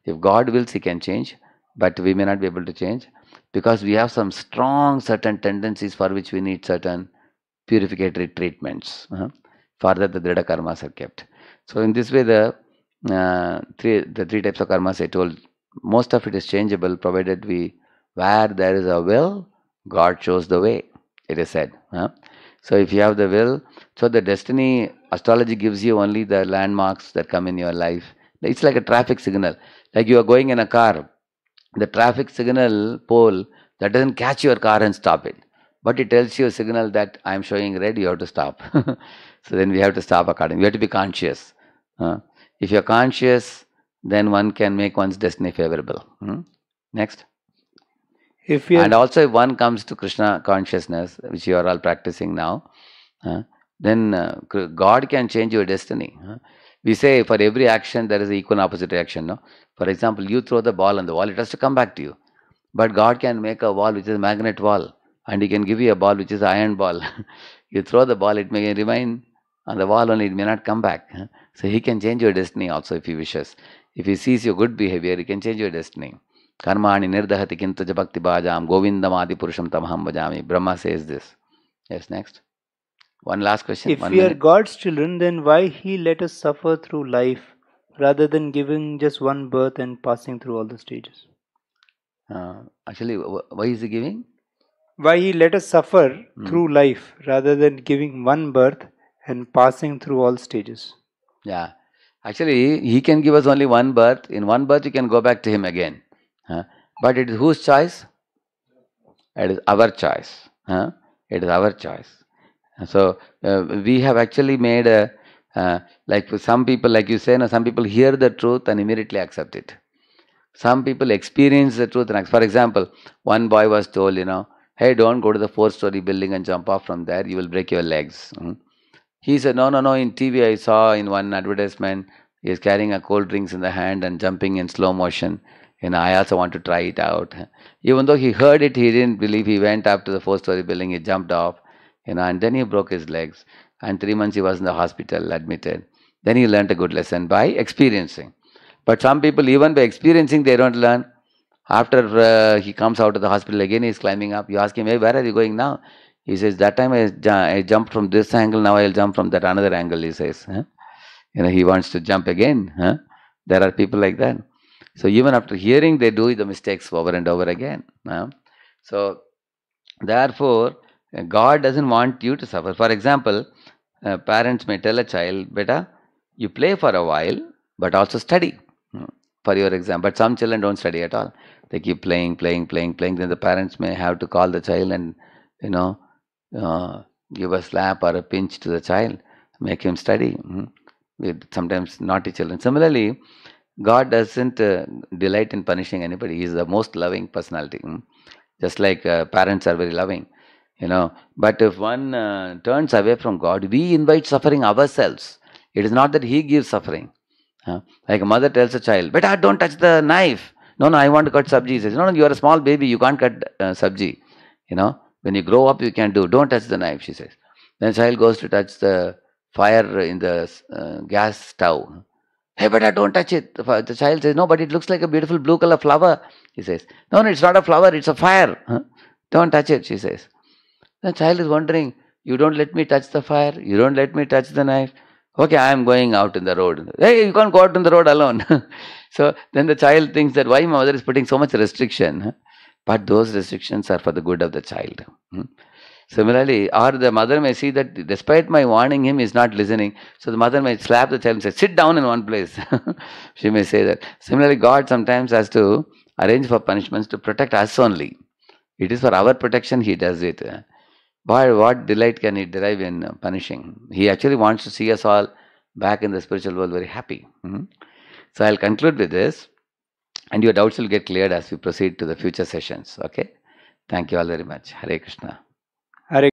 If God wills, He can change, but we may not be able to change because we have some strong certain tendencies for which we need certain purificatory treatments. Uh-huh. For that, the drida karmas are kept. So, in this way, the uh, three the three types of karmas I told, most of it is changeable provided we, where there is a will, God shows the way it is said. Huh? So if you have the will, so the destiny astrology gives you only the landmarks that come in your life. It's like a traffic signal. Like you are going in a car, the traffic signal pole that doesn't catch your car and stop it, but it tells you a signal that I am showing red. You have to stop. (laughs) so then we have to stop according. We have to be conscious. if you're conscious, then one can make one's destiny favorable. Hmm? Next if you and also if one comes to krishna consciousness which you are all practicing now uh, then uh, god can change your destiny uh. we say for every action there is equal and opposite reaction no for example you throw the ball on the wall it has to come back to you but god can make a wall which is a magnet wall and he can give you a ball which is iron ball (laughs) you throw the ball it may remain on the wall only it may not come back so he can change your destiny also if he wishes if he sees your good behavior he can change your destiny Karmani nirdahati kintaja bhakti bhajam madhi purusham tamaham bhajami. Brahma says this. Yes, next. One last question. If One we minute. are God's children, then why He let us suffer through life rather than giving just one birth and passing through all the stages? Uh, actually, why is He giving? Why He let us suffer mm. through life rather than giving one birth and passing through all stages? Yeah. Actually, He can give us only one birth. In one birth, you can go back to Him again. Huh? But it is whose choice? It is our choice. Huh? It is our choice. So uh, we have actually made a uh, like some people, like you say, no, some people hear the truth and immediately accept it. Some people experience the truth. And, for example, one boy was told, you know, hey, don't go to the four-story building and jump off from there. You will break your legs. Mm-hmm. He said, no, no, no. In TV, I saw in one advertisement, he is carrying a cold drinks in the hand and jumping in slow motion you know, I also want to try it out. Even though he heard it, he didn't believe. He went up to the four-story building, he jumped off, you know, and then he broke his legs. And three months he was in the hospital, admitted. Then he learned a good lesson by experiencing. But some people, even by experiencing, they don't learn. After uh, he comes out of the hospital again, he's climbing up. You ask him, hey, where are you going now? He says, that time I, ju- I jumped from this angle, now I'll jump from that another angle, he says. Huh? You know, he wants to jump again. Huh? There are people like that. So even after hearing, they do the mistakes over and over again. So therefore, uh, God doesn't want you to suffer. For example, uh, parents may tell a child, "Beta, you play for a while, but also study." Hmm, for your exam, but some children don't study at all. They keep playing, playing, playing, playing. Then the parents may have to call the child and, you know, uh, give a slap or a pinch to the child, make him study. Mm-hmm. With sometimes naughty children. Similarly, God doesn't uh, delight in punishing anybody. He is the most loving personality. Hmm? Just like uh, parents are very loving, you know. But if one uh, turns away from God, we invite suffering ourselves. It is not that He gives suffering. Like a mother tells a child, but don't touch the knife." No, no, I want to cut sabji. He says, "No, no, you are a small baby. You can't cut uh, sabji. You know, when you grow up, you can do. Don't touch the knife." She says. Then child goes to touch the fire in the uh, gas stove hmm? Hey, but I don't touch it. The child says, No, but it looks like a beautiful blue color flower. He says, No, no, it's not a flower, it's a fire. Huh? Don't touch it, she says. The child is wondering, You don't let me touch the fire, you don't let me touch the knife. Okay, I am going out in the road. Hey, you can't go out in the road alone. (laughs) so then the child thinks that why my mother is putting so much restriction. But those restrictions are for the good of the child. Hmm? Similarly, or the mother may see that despite my warning him, he's not listening. So the mother may slap the child and say, Sit down in one place. (laughs) she may say that. Similarly, God sometimes has to arrange for punishments to protect us only. It is for our protection he does it. Boy, what delight can he derive in uh, punishing? He actually wants to see us all back in the spiritual world very happy. Mm-hmm. So I'll conclude with this, and your doubts will get cleared as we proceed to the future sessions. Okay? Thank you all very much. Hare Krishna. Hare